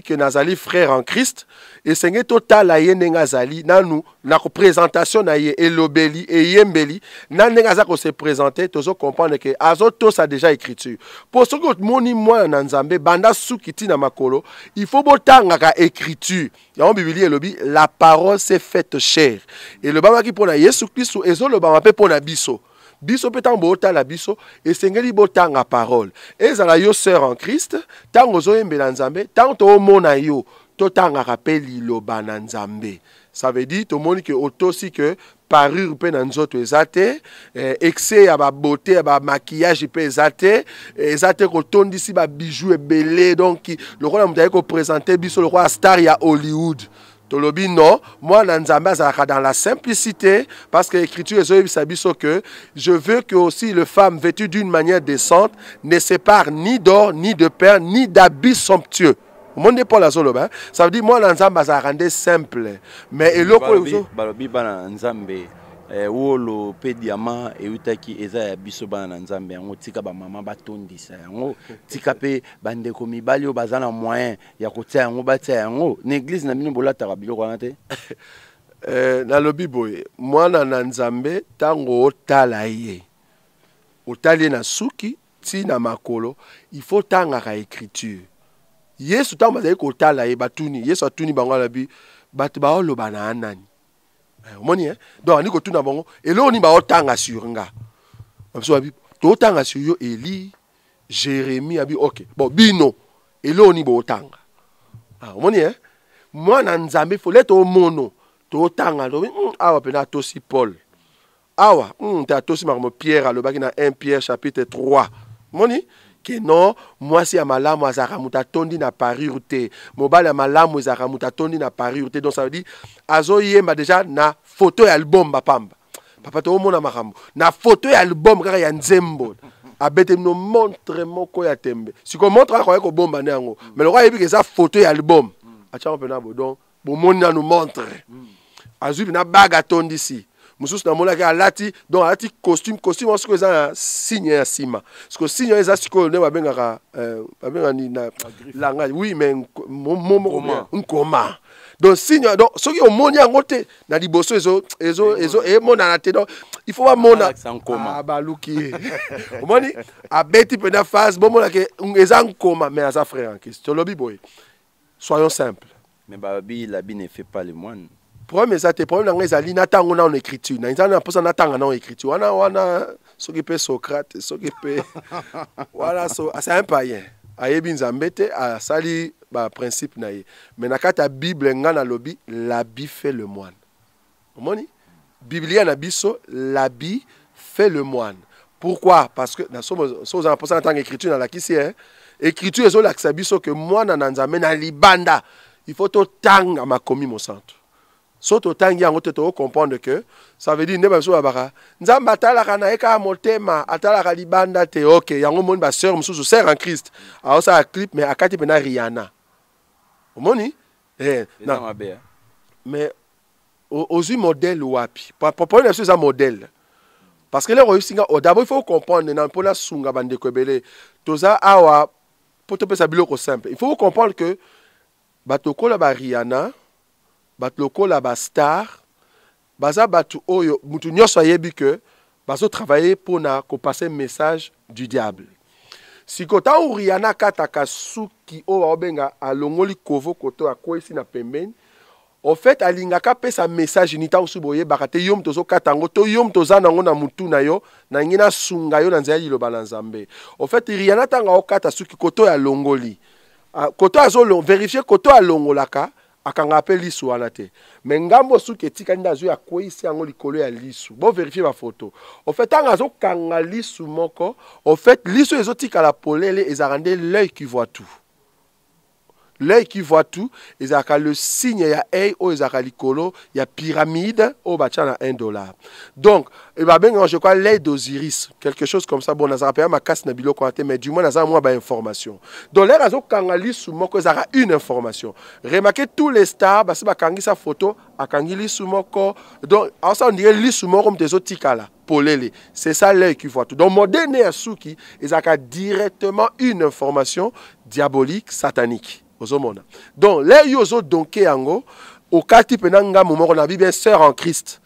ke nazali frère en christ esengi totala ye ndenge azali nanu na présentation na ye elobeli eyembeli na ndenge aza kose tozo tozocomprendre ke azotosa déjà écriture mpo soki moni mwana na nzambe banda suki makolo il faut ka écriture yango bibili elobi la parole s'est faite chère elobamaki mpo na yesu kristu ezolobama mpe mpo na biso biso mpe ntango bootala biso esengeli botanga parole ezala yo sœur en christ ntango ozoyembela nzambe ntango mona yo totangaka mpe liloba na nzambe ça veut dire tomoni ke otosi ke parure mpe na nzoto eza te eh, excès ya babeauté ya bamakillage mpe eza te eh, eza te kotondisi babiju ebele donc lokola moto aye koprésente biso lokola star ya hollywood tolobi non mwana nzambe azalaka dans la simplicité parce que écriture ezoyebisa biso que je veux que aussi le femme vêtue d'une manière décente ne sépare ni d'or ni de pain ni d'habits somptueux omonde paul azoloba ça veut dire mwana nzambe azalaka nde simple mais eloko oyo balobi bana nzambe eh, wolo mpe diama eutaki eza ya biso bana na nzambe yango tika bamama batondisa yango tika mpe bandeko mibali oyo baza na moyen ya kotia yango batia yango na eglize na bino bolataka biloko wana te eh, nalobi boye mwana na nzambe ntango otala ye otali ye na suki ntina makolo ifo tangaka écriture yesu ntango bazali kotala ye batuni yesu atuni bango alabi bato baoloba na ya nani eh, omoni e donc andi kotuna bango eloko nini baotanga sur nga babiso babi totanga sur yo eli jérémi abi ok bon bino eloko nini bootanga ah, omoni e eh? mwana nzambe fole tomono totanga lobi mm, awa mpena atosi paul awa mm, te atosi makambo pierre alobaki na 1 pierre chapitre 3 moni que non mwasi ya malamu na parirute, te mobali na parirute. te donc ça veut dire m'a déjà na photo ya album bapamba papa toomona makambo na photo ya album kaka ya nzembo abeteli montre moko ya tembe qu'on montre kaka kobomba na yango mais photo ya album na mpena bodon bomoni nous montre na baga mosusu namonaki alati donc alati costume costume wana sikoyo eza na signe ya nsima sikoyo signe wana eza sikoyo nde babengaka euh, babengaka nini na langage oui mais momoko nkoma donc signe donc soki omoni yango te na liboso emonana te donc il faut bamona ah, baluki ye omoni abeti mpena phase bomonake eza nkoma mais aza frère en christ tolobi boye soyons simple mais babi la bi ne fait pas le moine problème eza te problème na ngai ezali natango nano écriture na nzambe mposa natanga nano écriture wana wana soki mpe socrate soki mpe wana so, ah, c'est un païen ayebi nzambe te asali baprincipe na ye mais na kati ya bible ngai nalobi labi fait le moine omoni biblia na biso labi fait le moine pourquoi parce que so ozala mposa natanga écriture nalakisi e écriture ezolakisa biso ke mwana na nzambe na libanda il faut totanga makomi mosantu so totangi yango te tokocomprendre ke ça veut dire nde bamisu babaka nzambe atalaka na ye kaka motema atalaka libanda te ok yango omoni baseur mosusu ser en christ aosala clip mais akati mpena riana omoni eh, mais ozwi modele wapi problème na biso eza modele parce que lero oyosinga dabord il faut comprendre na mpona sunga bandeko ebele toza awa mpo topesa biloko simple il faut comprendre que bato okola bariana bato lokola bastar baza bato oyo mutu nyonso ayebi ke bazotravaille mpo na kopase message du diable sikoyo ntango riana akataka suki oyo baobenga alongoli kovo koto akwesi na pembeni en fait alingaka apesa message ni ntango soki boyebaka te yo moto ozokata yango to yo moto oza na yango na motu na yo nangi nasunga yo na nzela liloba na nzambe en fait riana ntango aokata suki koto oyo alongoli koto azovérifie koto alongolaka akanga mpe lisu wana te me ngambo suki etikani nde azoya akweyisi yango likolo ya lisu boverifie bafoto ofait ntango azokanga lisu moko ofait lisu ezotikala polele ezalaka nde l'œil qui voit tout l'œil qui voit tout ezalaka le signe ya œil oyo ezalaka likolo ya pyramide oyo batia na 1 dollar donc e babengaka je crois l'œil d'osiris quelque chose comme ça bon nazalaka mpenza makasi na biloko wana te mais du moins naza mwa bainformation donc lere azokanga lisu moko ezalaka une information remarke tous les stars basi bakangisa photo akangi lisu moko donc aosala ondire lisu moko moto ezotikala polele c'est ça l'œil qui voit tout donc modene ya suki ezalaka directement une information diabolique satanique ozomona donc lei oyo ozodonke yango okati mpena ngambu moko na bibi sœur en christ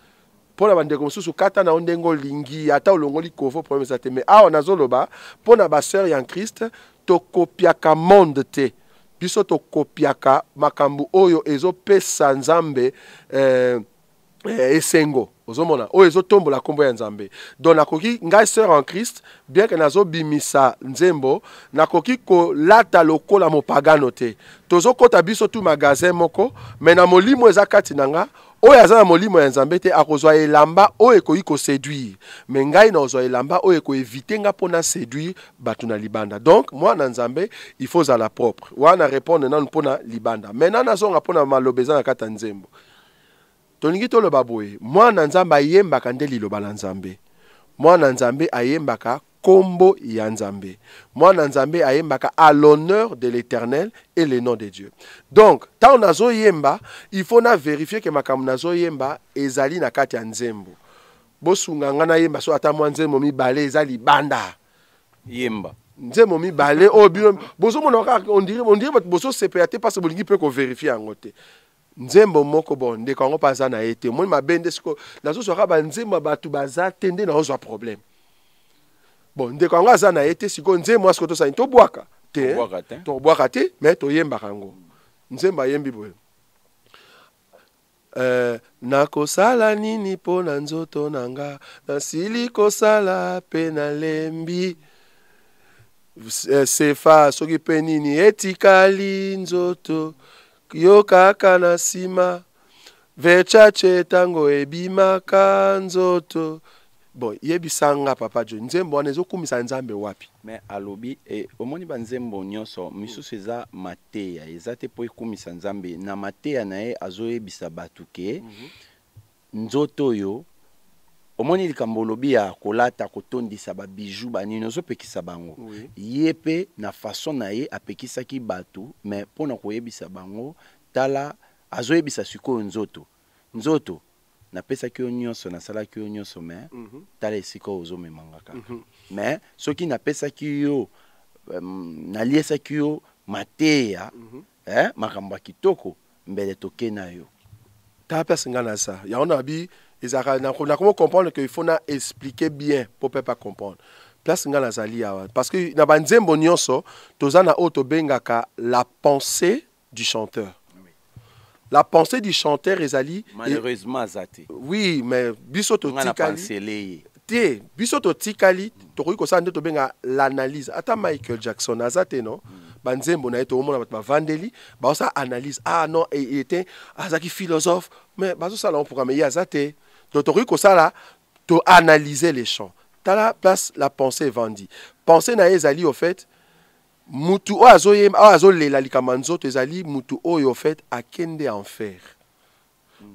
mpo na bandeko mosusu kata na yo ndenge olingi ata olongoli kofo problème eza te mais awa nazoloba mpo na basœur ya krist tokopiaka monde te biso tokopiaka makambo oyo ezopesa nzambe eh, eh, esengo ozomona oyo ezotombola nkombo ya nzambe donc nakoki ngai sœur en christ bien ke nazobimisa nzembo nakoki kolata lokola mopagano te tozokɔta biso tu magasin moko me na molimo eza kati na nga oyo aza na molimo ya nzambe te akozwa elamba oyo ekoki koseduire me ngai nazwa elamba oyo ekoevite nga mpo na seduire bato na libanda donc mwana nzambe il faut ozala propre wana répondre nanu mpo na libanda maintenant nazonga mpo na maloba eza na kati ya nzembo tolingi toloba boye mwana nzambe ayembaka nde liloba na nzambe mwana nzambe ayembaka kombo ya nzambe mwana nzambe ayembaka à l'honneur de l'éternel et le nom de dieu donc ntango nazoyemba il faut na vérifie ke makambo nazoyemba ezali na kati ya nzembo bosunga nga nayemba so ata mwa nzembo mibale eza libanda yemba nzembo mibale oyo oh, bino bozomona kaka ondire bato bozosepela te mpasi bolingi mpe kovérifie yango te nzembo moko bon ndeko yango mpe aza na ye te omoni mabe nde siko nazozwaka banzembo ya bato baza te nde nazozwa probleme bon ndeko yango aza na ye te sikoyo nzembo wa siko tosani tobwaka te tobwaka te me toyembaka yango nzembo ayembi boye Uh, nakosala nini mpo na nzoto na nga nasili kosala mpe nalembi euh, sefa soki mpe nini etikali nzoto mm. yoka aka na nsima vechache ntango ebimaka nzoto bon yebisa nga papa jo nzembo wana ezokumisa nzambe wapi me alobi eh, omoni banzembo nyonso misusu eza mateya eza te mpo ekumisa nzambe na mateya na ye azoyebisa bato ke mm -hmm. nzoto oyo omoni likambo olobi ya kolata kotondisa babiju banini ozopekisa bango oui. ye mpe na façon na ye apekisaki bato me mpo na koyebisa bango tala azoyebisa sikoyo nzoto nzoto napesaki yo nyonso nasalaki yo nyonso me mm -hmm. tala esika oyo ozomemanga kaka mm -hmm. me soki napesaki yo um, naliesaki yo mateya mm -hmm. eh, makambo ya kitoko mbele toke na yo tala place ngai naza yango na bi ezalaka Comment comprendre qu'il faut na expliquer bien ne pas comprendre place nga nazali awa parce que na banzembo nyonso toza na oyo ka la pensée du chanteur la pensée du chanteur ezali malheureusement aza oui mais biso totikali te biso totikali tokoki kosala to benga l'analyse ata michael jackson aza te non banzembo na ye toomona bato ba baosala analyse ah non était, azaki philosophe mais bazosala ngo programme ye aza te azate là, tu toanalyse les champs la place la pensée vendi. pensée na ye au fait mutu oyo le la likamanzo nzoto ezali mutu oyo au fait akende enfer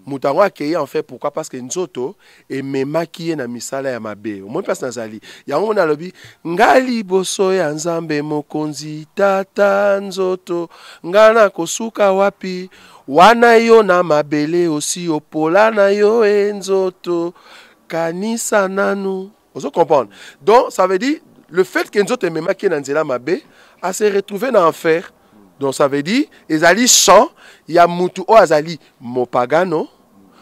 moto yango akei en fait pourquoi parce que nzoto ememaki ye na misala ya mabe omoi mpasi nazali yango mona alobi ngai liboso ya nzambe mokonzi tata nzoto ngai nakosuka wapi wana yo na mabele osi opola na yo e nzoto kanisa nanu ozo comprendre donc ça veut dire le fait ke nzoto ememaki ye na nzela mabe ase retrouve na enfer donc ça veut dire ezali champ ya mutu oyo azali mopagano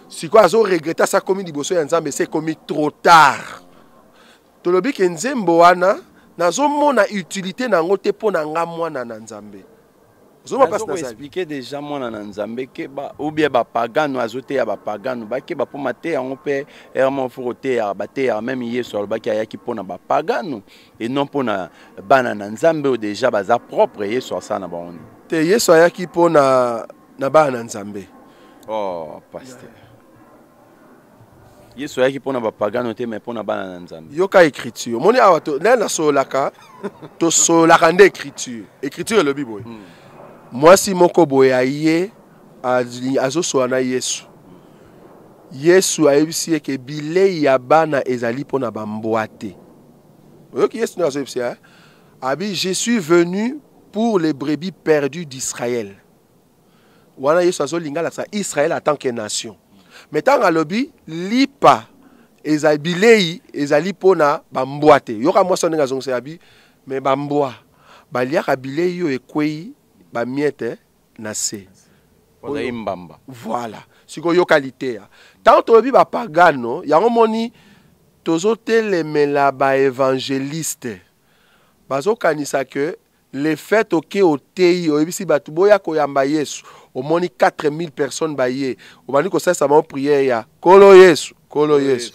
sikoyo azoregrete asa komi liboso ya nzambe ese ekomi trop tard tolobi ke nzembo wana nazomona utilité na yango te mpo na nga mwana na nzambe ozobapaseexplike deja mwana na nzambe ke obie bapagano azoteya bapagano bakeba mpo mateyyango mpe erma foko oteyaka bateyaka meme yesu alobaki ayaki mpo na bapagano enon mpo na bana na nzambe oyo deja baza propre yesu asala na bango nini te yesu ayaki mpo na, na bana na nzambe oh, paster yesu ayaki mpo na bapagano te me mpo na bana na nzambe yoka écriture omoni awa ndenge nasololaka tosololaka nde écriture écriture elobi boye mm. mwasi moko boye aye azosola na yesu yesu ayebisi ye ke bilei ya bana ezali mpo na bambwa te oyoki yesu nde azoyebisa ya hein? abi je suis venu pour les brebis perdus d'israël wana yesu Israël alakisa tant que nation tant ntango lobi lipa ezali bilei ezali mpo na bambwa te yoka mwasi ndenge azongisa yabi bamboa. bambwa baliaka bilei oyo ekwei bamiete na se ozali mbamba voilà sikoy oyokali te ya ntango toyebi bapagano yango moni tozotelemela baévangéliste bazokanisa ke le fait oke otei oyebisi bato boya koyamba yesu omoni 4000 personnes baye obandi kosalisa bango priere ya kolo yesu kolo yesu yes.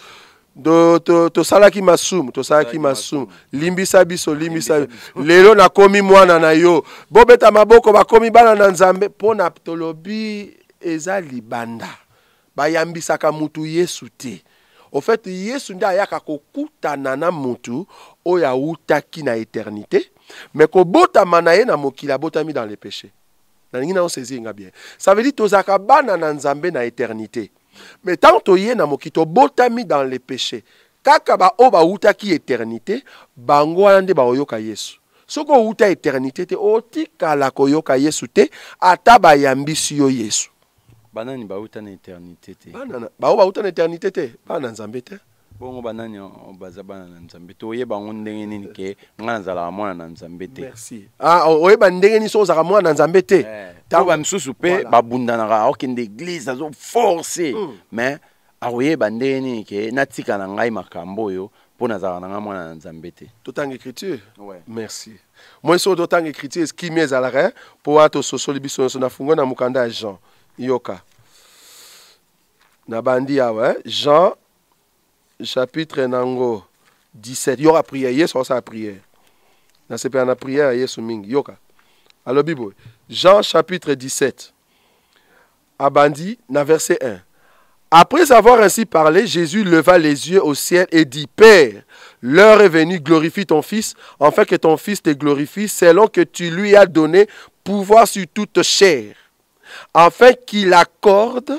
tosalaki masumu tosalaki masumu limbisa biso limbisa lelo nakomi mwana na yo bobeta maboko bakomi bana na nzambe mpona tolobi eza libanda bayambisaka mutu yesu te ofait yesu nde ayaka kokutana na mutu oyo awutaki na eternité me kobotama na ye na mokili abotami dans le péché nalingi na osaisi yenga bien ça veut dire tozalaka bana na nzambe na eternité me ntango toye na mokili tobotami dans le péché kaka baoyo bawutaki eternité bango wana nde bakoyoka yesu soki outa eternité te otikala koyoka yesu te ata bayambisi yo yesu banani bauta na eternité te baoyo bauta na eternité te bana nzambe te bongo banani oh, baza bana na nzambe te oyeba yango ndenge nini ke ngai nazalaka mwana na nzambe te ah, oyeba ndenge nini soki ozalaka mwana na nzambe te eh, to bamisusu mpe babundanaka akende eglize azoforce mm. mais akoyeba ndenge nini ke natika na ngai makambo oyo mpo nazalaka na ngai mwana na nzambe te totanga écriture merci moi soki totanga écriture eskimi ezalaka mpo wana tososoli biso nyonso na fungo na mokanda ya jean yoka nabandi awa jean chapitre nango 17 aura prière yesu prière y na prière. prière yesu yoka Alors, Bible. jean chapitre 17 abandi verset 1 Après avoir ainsi parlé, Jésus leva les yeux au ciel et dit, Père, l'heure est venue, glorifie ton Fils, afin que ton Fils te glorifie, selon que tu lui as donné pouvoir sur toute chair, afin qu'il accorde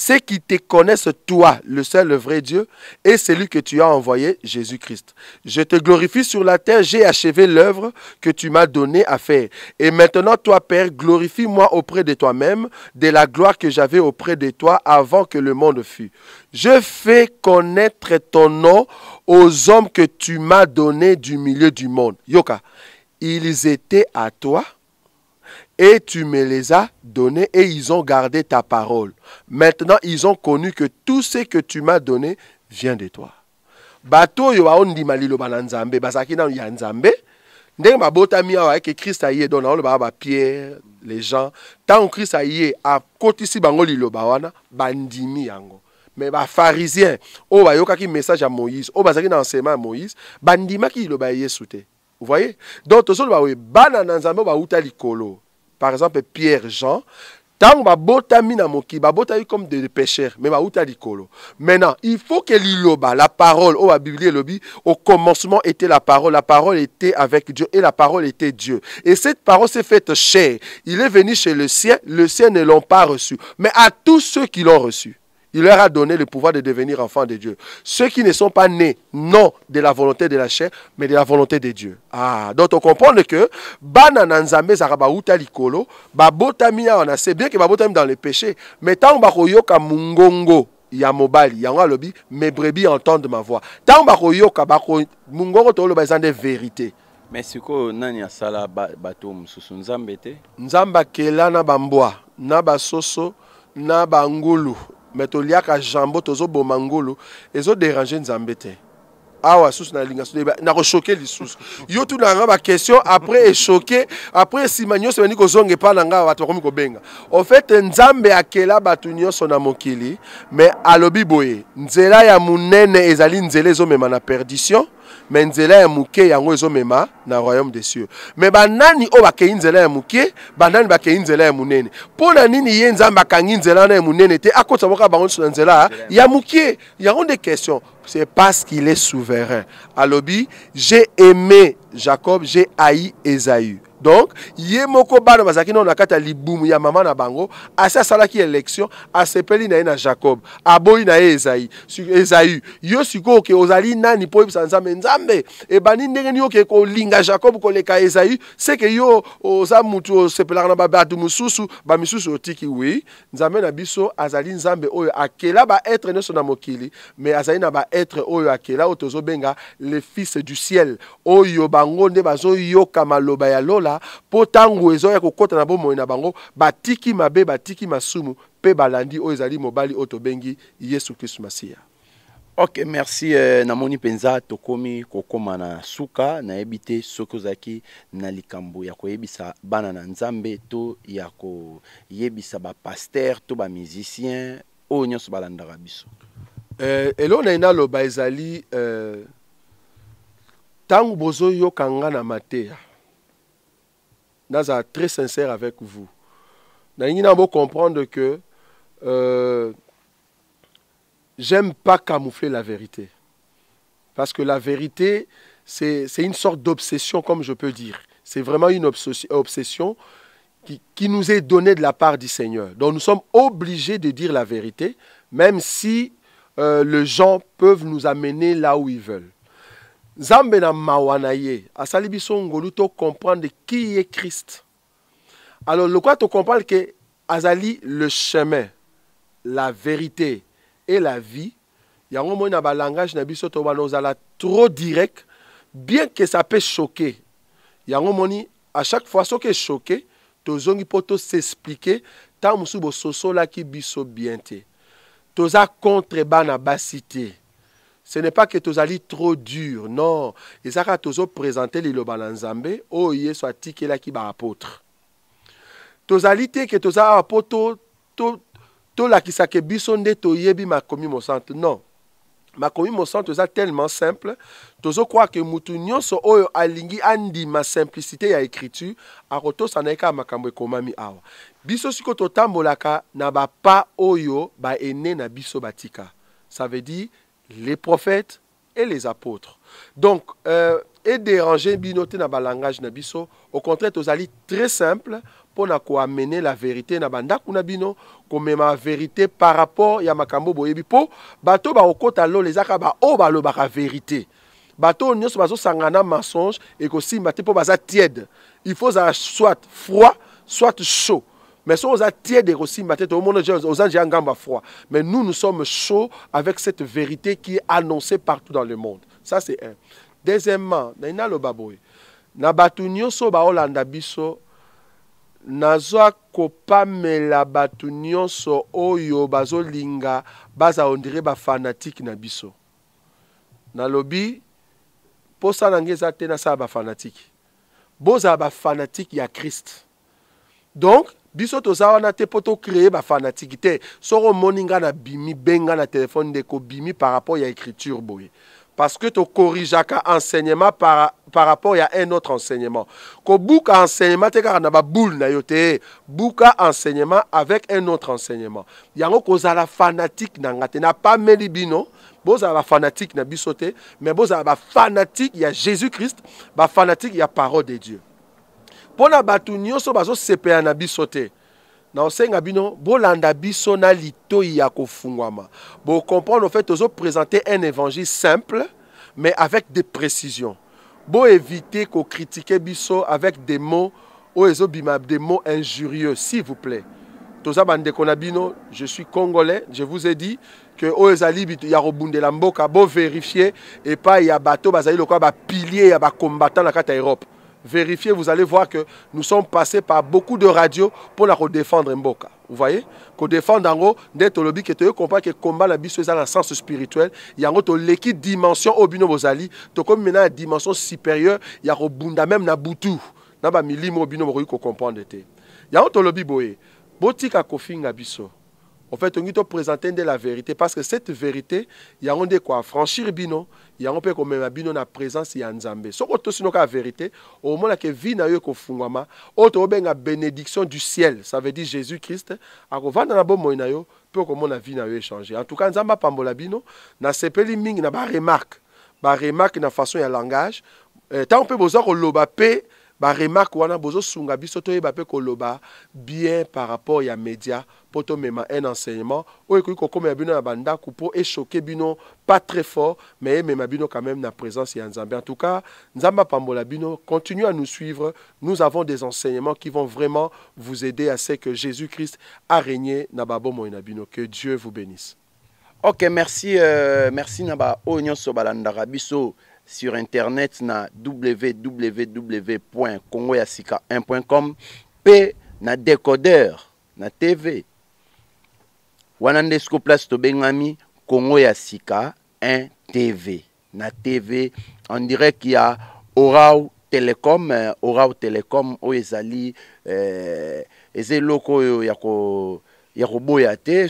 ceux qui te connaissent toi, le seul le vrai Dieu, et celui que tu as envoyé, Jésus-Christ. Je te glorifie sur la terre, j'ai achevé l'œuvre que tu m'as donnée à faire. Et maintenant, toi, Père, glorifie-moi auprès de toi-même, de la gloire que j'avais auprès de toi avant que le monde fût. Je fais connaître ton nom aux hommes que tu m'as donnés du milieu du monde. Yoka, ils étaient à toi et tu me les as donnés et ils ont gardé ta parole. Maintenant, ils ont connu que tout ce que tu m'as donné vient de toi. bato oyo baondima liloba na nzambe basaki na ya nzambe ndenge babotami awa eke eh, Christ aye le baba Pierre, les gens yé, a aye si bango liloba wana bandimi yango Mais o ba yoka qui message à moïse o basaki na enseignement moïse bandimaki ki ba yesu souté. vous voyez donc ba oyo bana na ba bauta likolo par exemple Pierre Jean tant na eu comme des mais likolo maintenant il faut que l'iloba la parole oh, au au commencement était la parole la parole était avec Dieu et la parole était Dieu et cette parole s'est faite chair il est venu chez le ciel le ciel ne l'ont pas reçu mais à tous ceux qui l'ont reçu il leur a donné le pouvoir de devenir enfants de Dieu. Ceux qui ne sont pas nés, non de la volonté de la chair, mais de la volonté de Dieu. Ah, donc on comprend que banana nzambe zaraba likolo, c'est bien que babotami dans le péché, mais tant bakoyoka mungongo ya mobali, ya alobi mes brebis entendent ma voix. Tant que bako mungongo tolo ba des vérités. Mais sikoyo nani asala bato Nzamba kelana bambwa, na basoso, na me toliaka jambo tozoboma ngolo ezoderange nzambe te awa susu nalinga nakoshoke lisusu yo tuna yanga baquestion après eshoke après nsima nyonso bandi kozonga epai na ngai bato bakomi kobenga en fait nzambe akela bato nyonso na mokili me alobi boye nzela ya monene ezali nzela ezomema na perdition me nzela ya moke yango ezomema na royaume des cieux me banani oyo bakei nzela ya moke banani bakei nzela ya monene mpo na nini ye nzambe akangi nzela wana ya monene te akotisa moko bango nyonso na nzela ya moke yango nde question c'est parce qu'il est souverain alobi j'ai aimé jacob j'ai haï esaü donc ye moko bana bazalaki nano na kati ya libumu ya mama na bango sala ki élection asepeli na ye na jacob aboyi na ye ezayi ezayi yo suko ke ozali nani mpo oyebisa nzambe bani ebandi yo ke ko linga jacob koleka ezayi seke yo oza mutu osepelaka na babato ba ba otiki wi nzambe na biso azali nzambe oyo akela etre nyonso na mokili me azali na être oyo akela oyo benga le fils du ciel oyo bango nde bazoyoka maloba ya lola kosala mpo ntango ezoya kokɔta na bomoi na bango batiki mabe batiki masumu mpe balandi oyo ezali mobali oyo tobengi yesu kristu masiya ok merci euh, namoni mpenza tokomi kokóma na suka nayebi te soki ozalaki na likambo ya koyebisa bana na nzambe to ya koyebisa bapaster to bamusicien oyo nyonso balandaka biso euh, eloko na ye naloba ezali euh, ntango bozoyoka nga na mateya suis très sincère avec vous Je na comprendre que euh, j'aime pas camoufler la vérité parce que la vérité c'est une sorte d'obsession comme je peux dire c'est vraiment une obsession qui, nous est donnée de la part du Seigneur. Donc nous sommes obligés de dire la vérité, même si euh, les gens peuvent nous amener là où ils veulent. nzambe na mawa na ye asali biso ngolu tocomprendre qui ye krist alors lokola tocomprendre ke azali le chemin la vérité et la vie yango moni na balangage na biso tobana ozala trop direct bien ke ça peut choquer yango moni à chaque fois soki echoqué tozongi mpo tosexplike ntango mosusu bososolaki biso bien te toza contre bana basi te ce n'est pas que tozali trop dur non ezalaka tozoprésente liloba na nzambe oyo yesu atikelaki baapôtre tozali te ke toza awa mpo tolakisaka to, to biso nde toyebi makomi mosantu non makomi mosantu eza tellement simple tozokwaa ke mutu nyonso oyo alingi andima simplicité ya écriture akotosana ye kaka makambo ekomami awa biso sikoyo totambolaka na bapa oyo baene na biso batika ça veut dire les prophètes et les apôtres. Donc, euh, et déranger binoté na balangage na biso, au contraire aux tozali très simple pour na ko amener la vérité na banda kuna bino, ma vérité par rapport ya makambo boyebi po bato ba okota lo les akaba o ba lo ba vérité. Bato nyonso bazo sangana mensonge et ko simba te po baza tiède. Il faut soit froid, soit chaud. Mais si on a tiède aussi, au monde, aux anges, gamba froid. Mais nous, nous sommes chauds avec cette vérité qui est annoncée partout dans le monde. Ça, c'est un. Deuxièmement, naina le baboy. Na so ba olanda biso nazwa kopamela batu so oyo bazolinga baza ondire ba fanatique na biso. Nalobi posa nangeza ngai eza te nasala bafanatike bozala bafanatike ya Christ donc biso toza wana te poto créé bafanatike te soko na bimi benga na téléphone de ko bimi par rapport ya écriture boye parce que tokorrigeaka enseignement par, par rapport ya un autre enseignement ko buka enseignement te ka na boule na yote buka enseignement avec un autre enseignement yango la fanatique na nga te napameli bino bozala fanatique na biso te fanatique il y ya jésus christ y ya parole de dieu mpo na bato nyonso bazosepela na biso te naosenga bino bolanda biso na litoi ya kofungwama bocomprendre ofait tozoprésente un évangile simple mais avec des précisions boévite kokritike biso avec des mots oyo ezobima des mots injurieux s'il vous plaît toza bandeko na bino je suis congolais je vous ai dit que oyo ezali ya kobundela mboka bovérifie epai ya bato bazali lokola bapilier ya bacombattant na kati ya europe vérifiez, vous allez voir que nous sommes passés par beaucoup de radios pour la redéfendre Mboka. Vous voyez Qu'on défend en haut, d'être au lobby, que tu comprends que combat la bise dans le sens spirituel. Il y a une dimension au bino bozali. Tu comme maintenant la dimension supérieure, il y a rebunda même na Naba milimo bino ko comprendre te. Il y a un lobby boye. Botika kofinga biso. En fait, on doit présenter de la vérité parce que cette vérité, il y a dit quoi franchir bino, il y a un peu comme bino na présence il a Nzambe. So auto sino vérité, au moment que vie na yo ko fungwama, auto benga bénédiction du ciel, ça veut dire Jésus-Christ, a ko vanda na bomo na yo, peu comme a vie na yo changer. En tout cas, Nzamba pambola bino, na sepeli ming na ba remarque, ba remarque na façon ya langage, euh, tant on peut besoin ko loba baremarke wana bozosunga biso toyeba mpe koloba bien par rapport ya média poto tomema un enseignement o ekoki kokomela bino na kupo e choqué bino pas très fort mais emema bino quand même na présence ya nzambe en tout cas Nzamba pambola bino continue à nous suivre nous avons des enseignements qui vont vraiment vous aider à ce que jésus-christ a régné na babo na bino que dieu vous bénisse ok merci euh, merci na baoyo nyonso balandaka biso sur internet na www.congoyasika1.com pe na décodeur na tv wana place tobengami kongo 1 tv na tv on dirait qu'il y a Orao telecom euh, Orao telecom Oezali, euh, eloko yo ya ko ya koboya te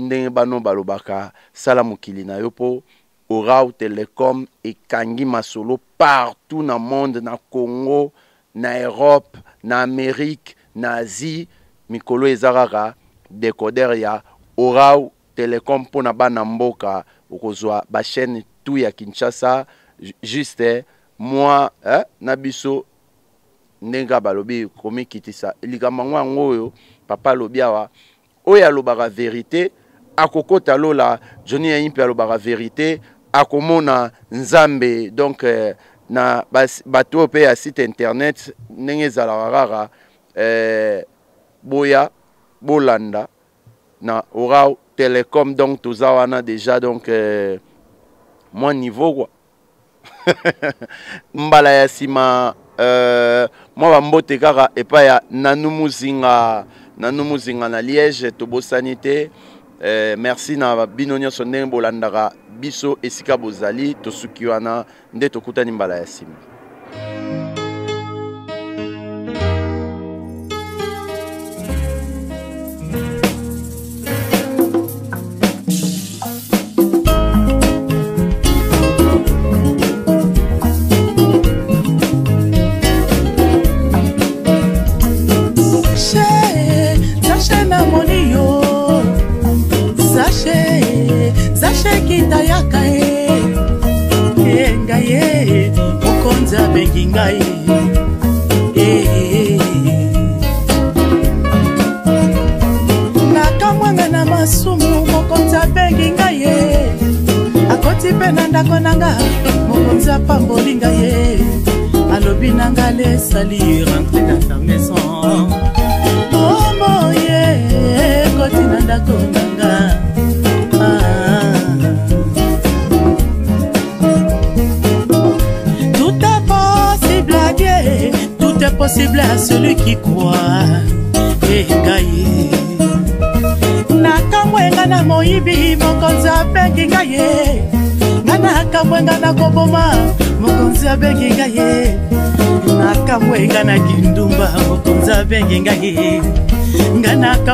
ndenge bano balobaka Salamukilina na yo po Orau Telecom et ekangi masolo partout dans le monde na Congo na Europe na Amérique na Asie mikolo ezakaka décodeur ya Orau Telecom mpona bana mboka okozwa bashen tout ya Kinshasa juste hein, moi eh, hein, na biso nenga balobi komi kitisa. yango yango papa lobia wa oyo vérité. verité akokota lola joni yayi mpe alobaka verité akomona nzambe donc eh, na bato oyo mpe ya site internet ndenge ezalaka kaka eh, boya bolanda na orao telecom donc toza wana déjà donc eh, mwa niveau kwa mbala ya nsima euh, mwa bambote kaka epai ya nanu muzinga nanu muzinga na liège tobosani te eh, merci na bino nyonso ndenge bolandaka biso esika bozali tosuki wana nde tokutani mbala ya nsima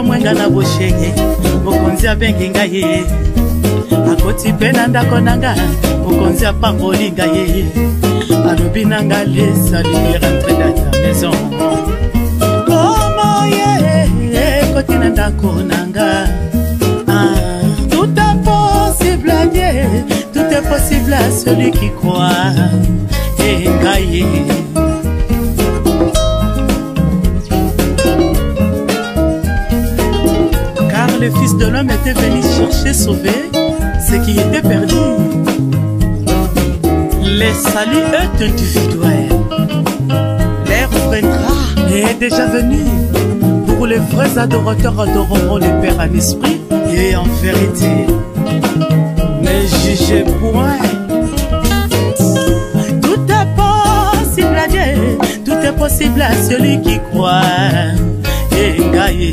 mwenga na boshenge mokonzi abengi ngai ye akoti mpe na ndako na nga mokonzi apangoli ngai ye alobi na nga lesa lirendre na ta maison komo ye ekoti na ndako na nga ah, tout est possible à Dieu tout est possible à celui qui croit et eh, ngai ye le Fils de l'homme était venu chercher, sauver ce qui était perdu. Les saluts est individuel. L'air reviendra et est déjà venu. Pour les vrais adorateurs adoreront les pères en esprit et en vérité. Ne jugez point. Tout est possible à Dieu, tout est possible à celui qui croit. Et gaillé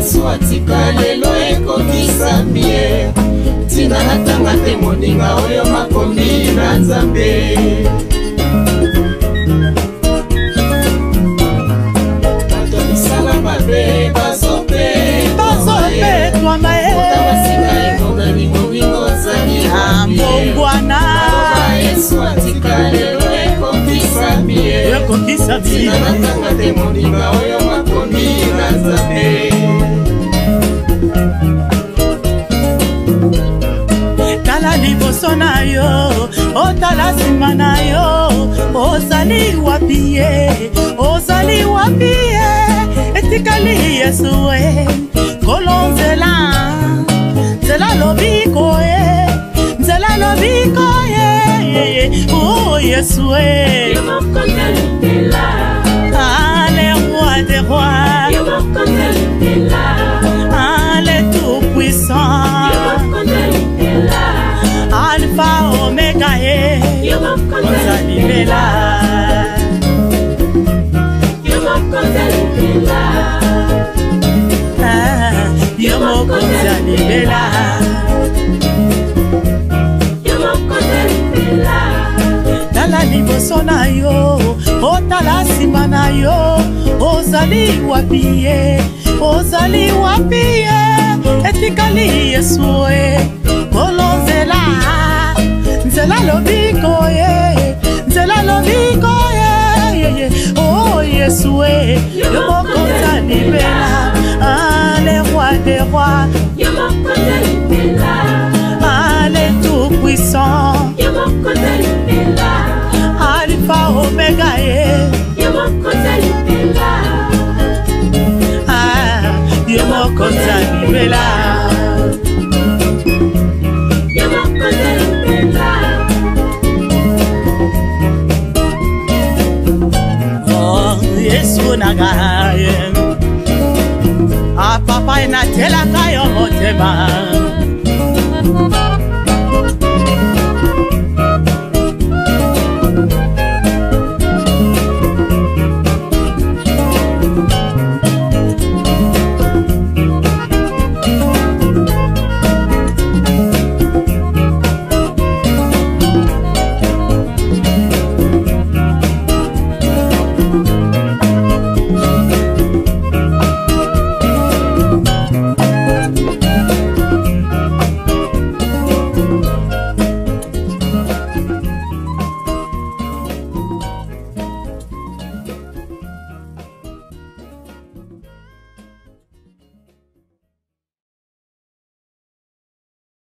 yesu atika lelo ekokisami ye ntina natanga te moninga oyo makomi na nzambe bato misala mabe bazopetwana yemonani moninga ozali ambongwana ah, yesu atika lelo ekokisami ye ntina natanga te moninga oyo makomi na nzambe tala liboso na yo otala nsima na yo ozali wapi ye ozali wapi ye etikali yesu e kolo nzela nzela lobiko ye nzela lobiko ye o oh yesu e le roi des rois na ye ozalimela yo moko ozalimela ah, tala liboso na yo otala nsima na yo ozali wapi ye ozali wapi ye etikali yesu e kolonzela nzela lobiko ye nzela lobiko ye o oh, yesu e yo moko tanimela ale roi de roi yo moko tanimela ale tout puissant yo moko tanimela alpha omega ye yo moko tanimela ah yo moko tanimela kuna gaye apapa ina tela kayo motema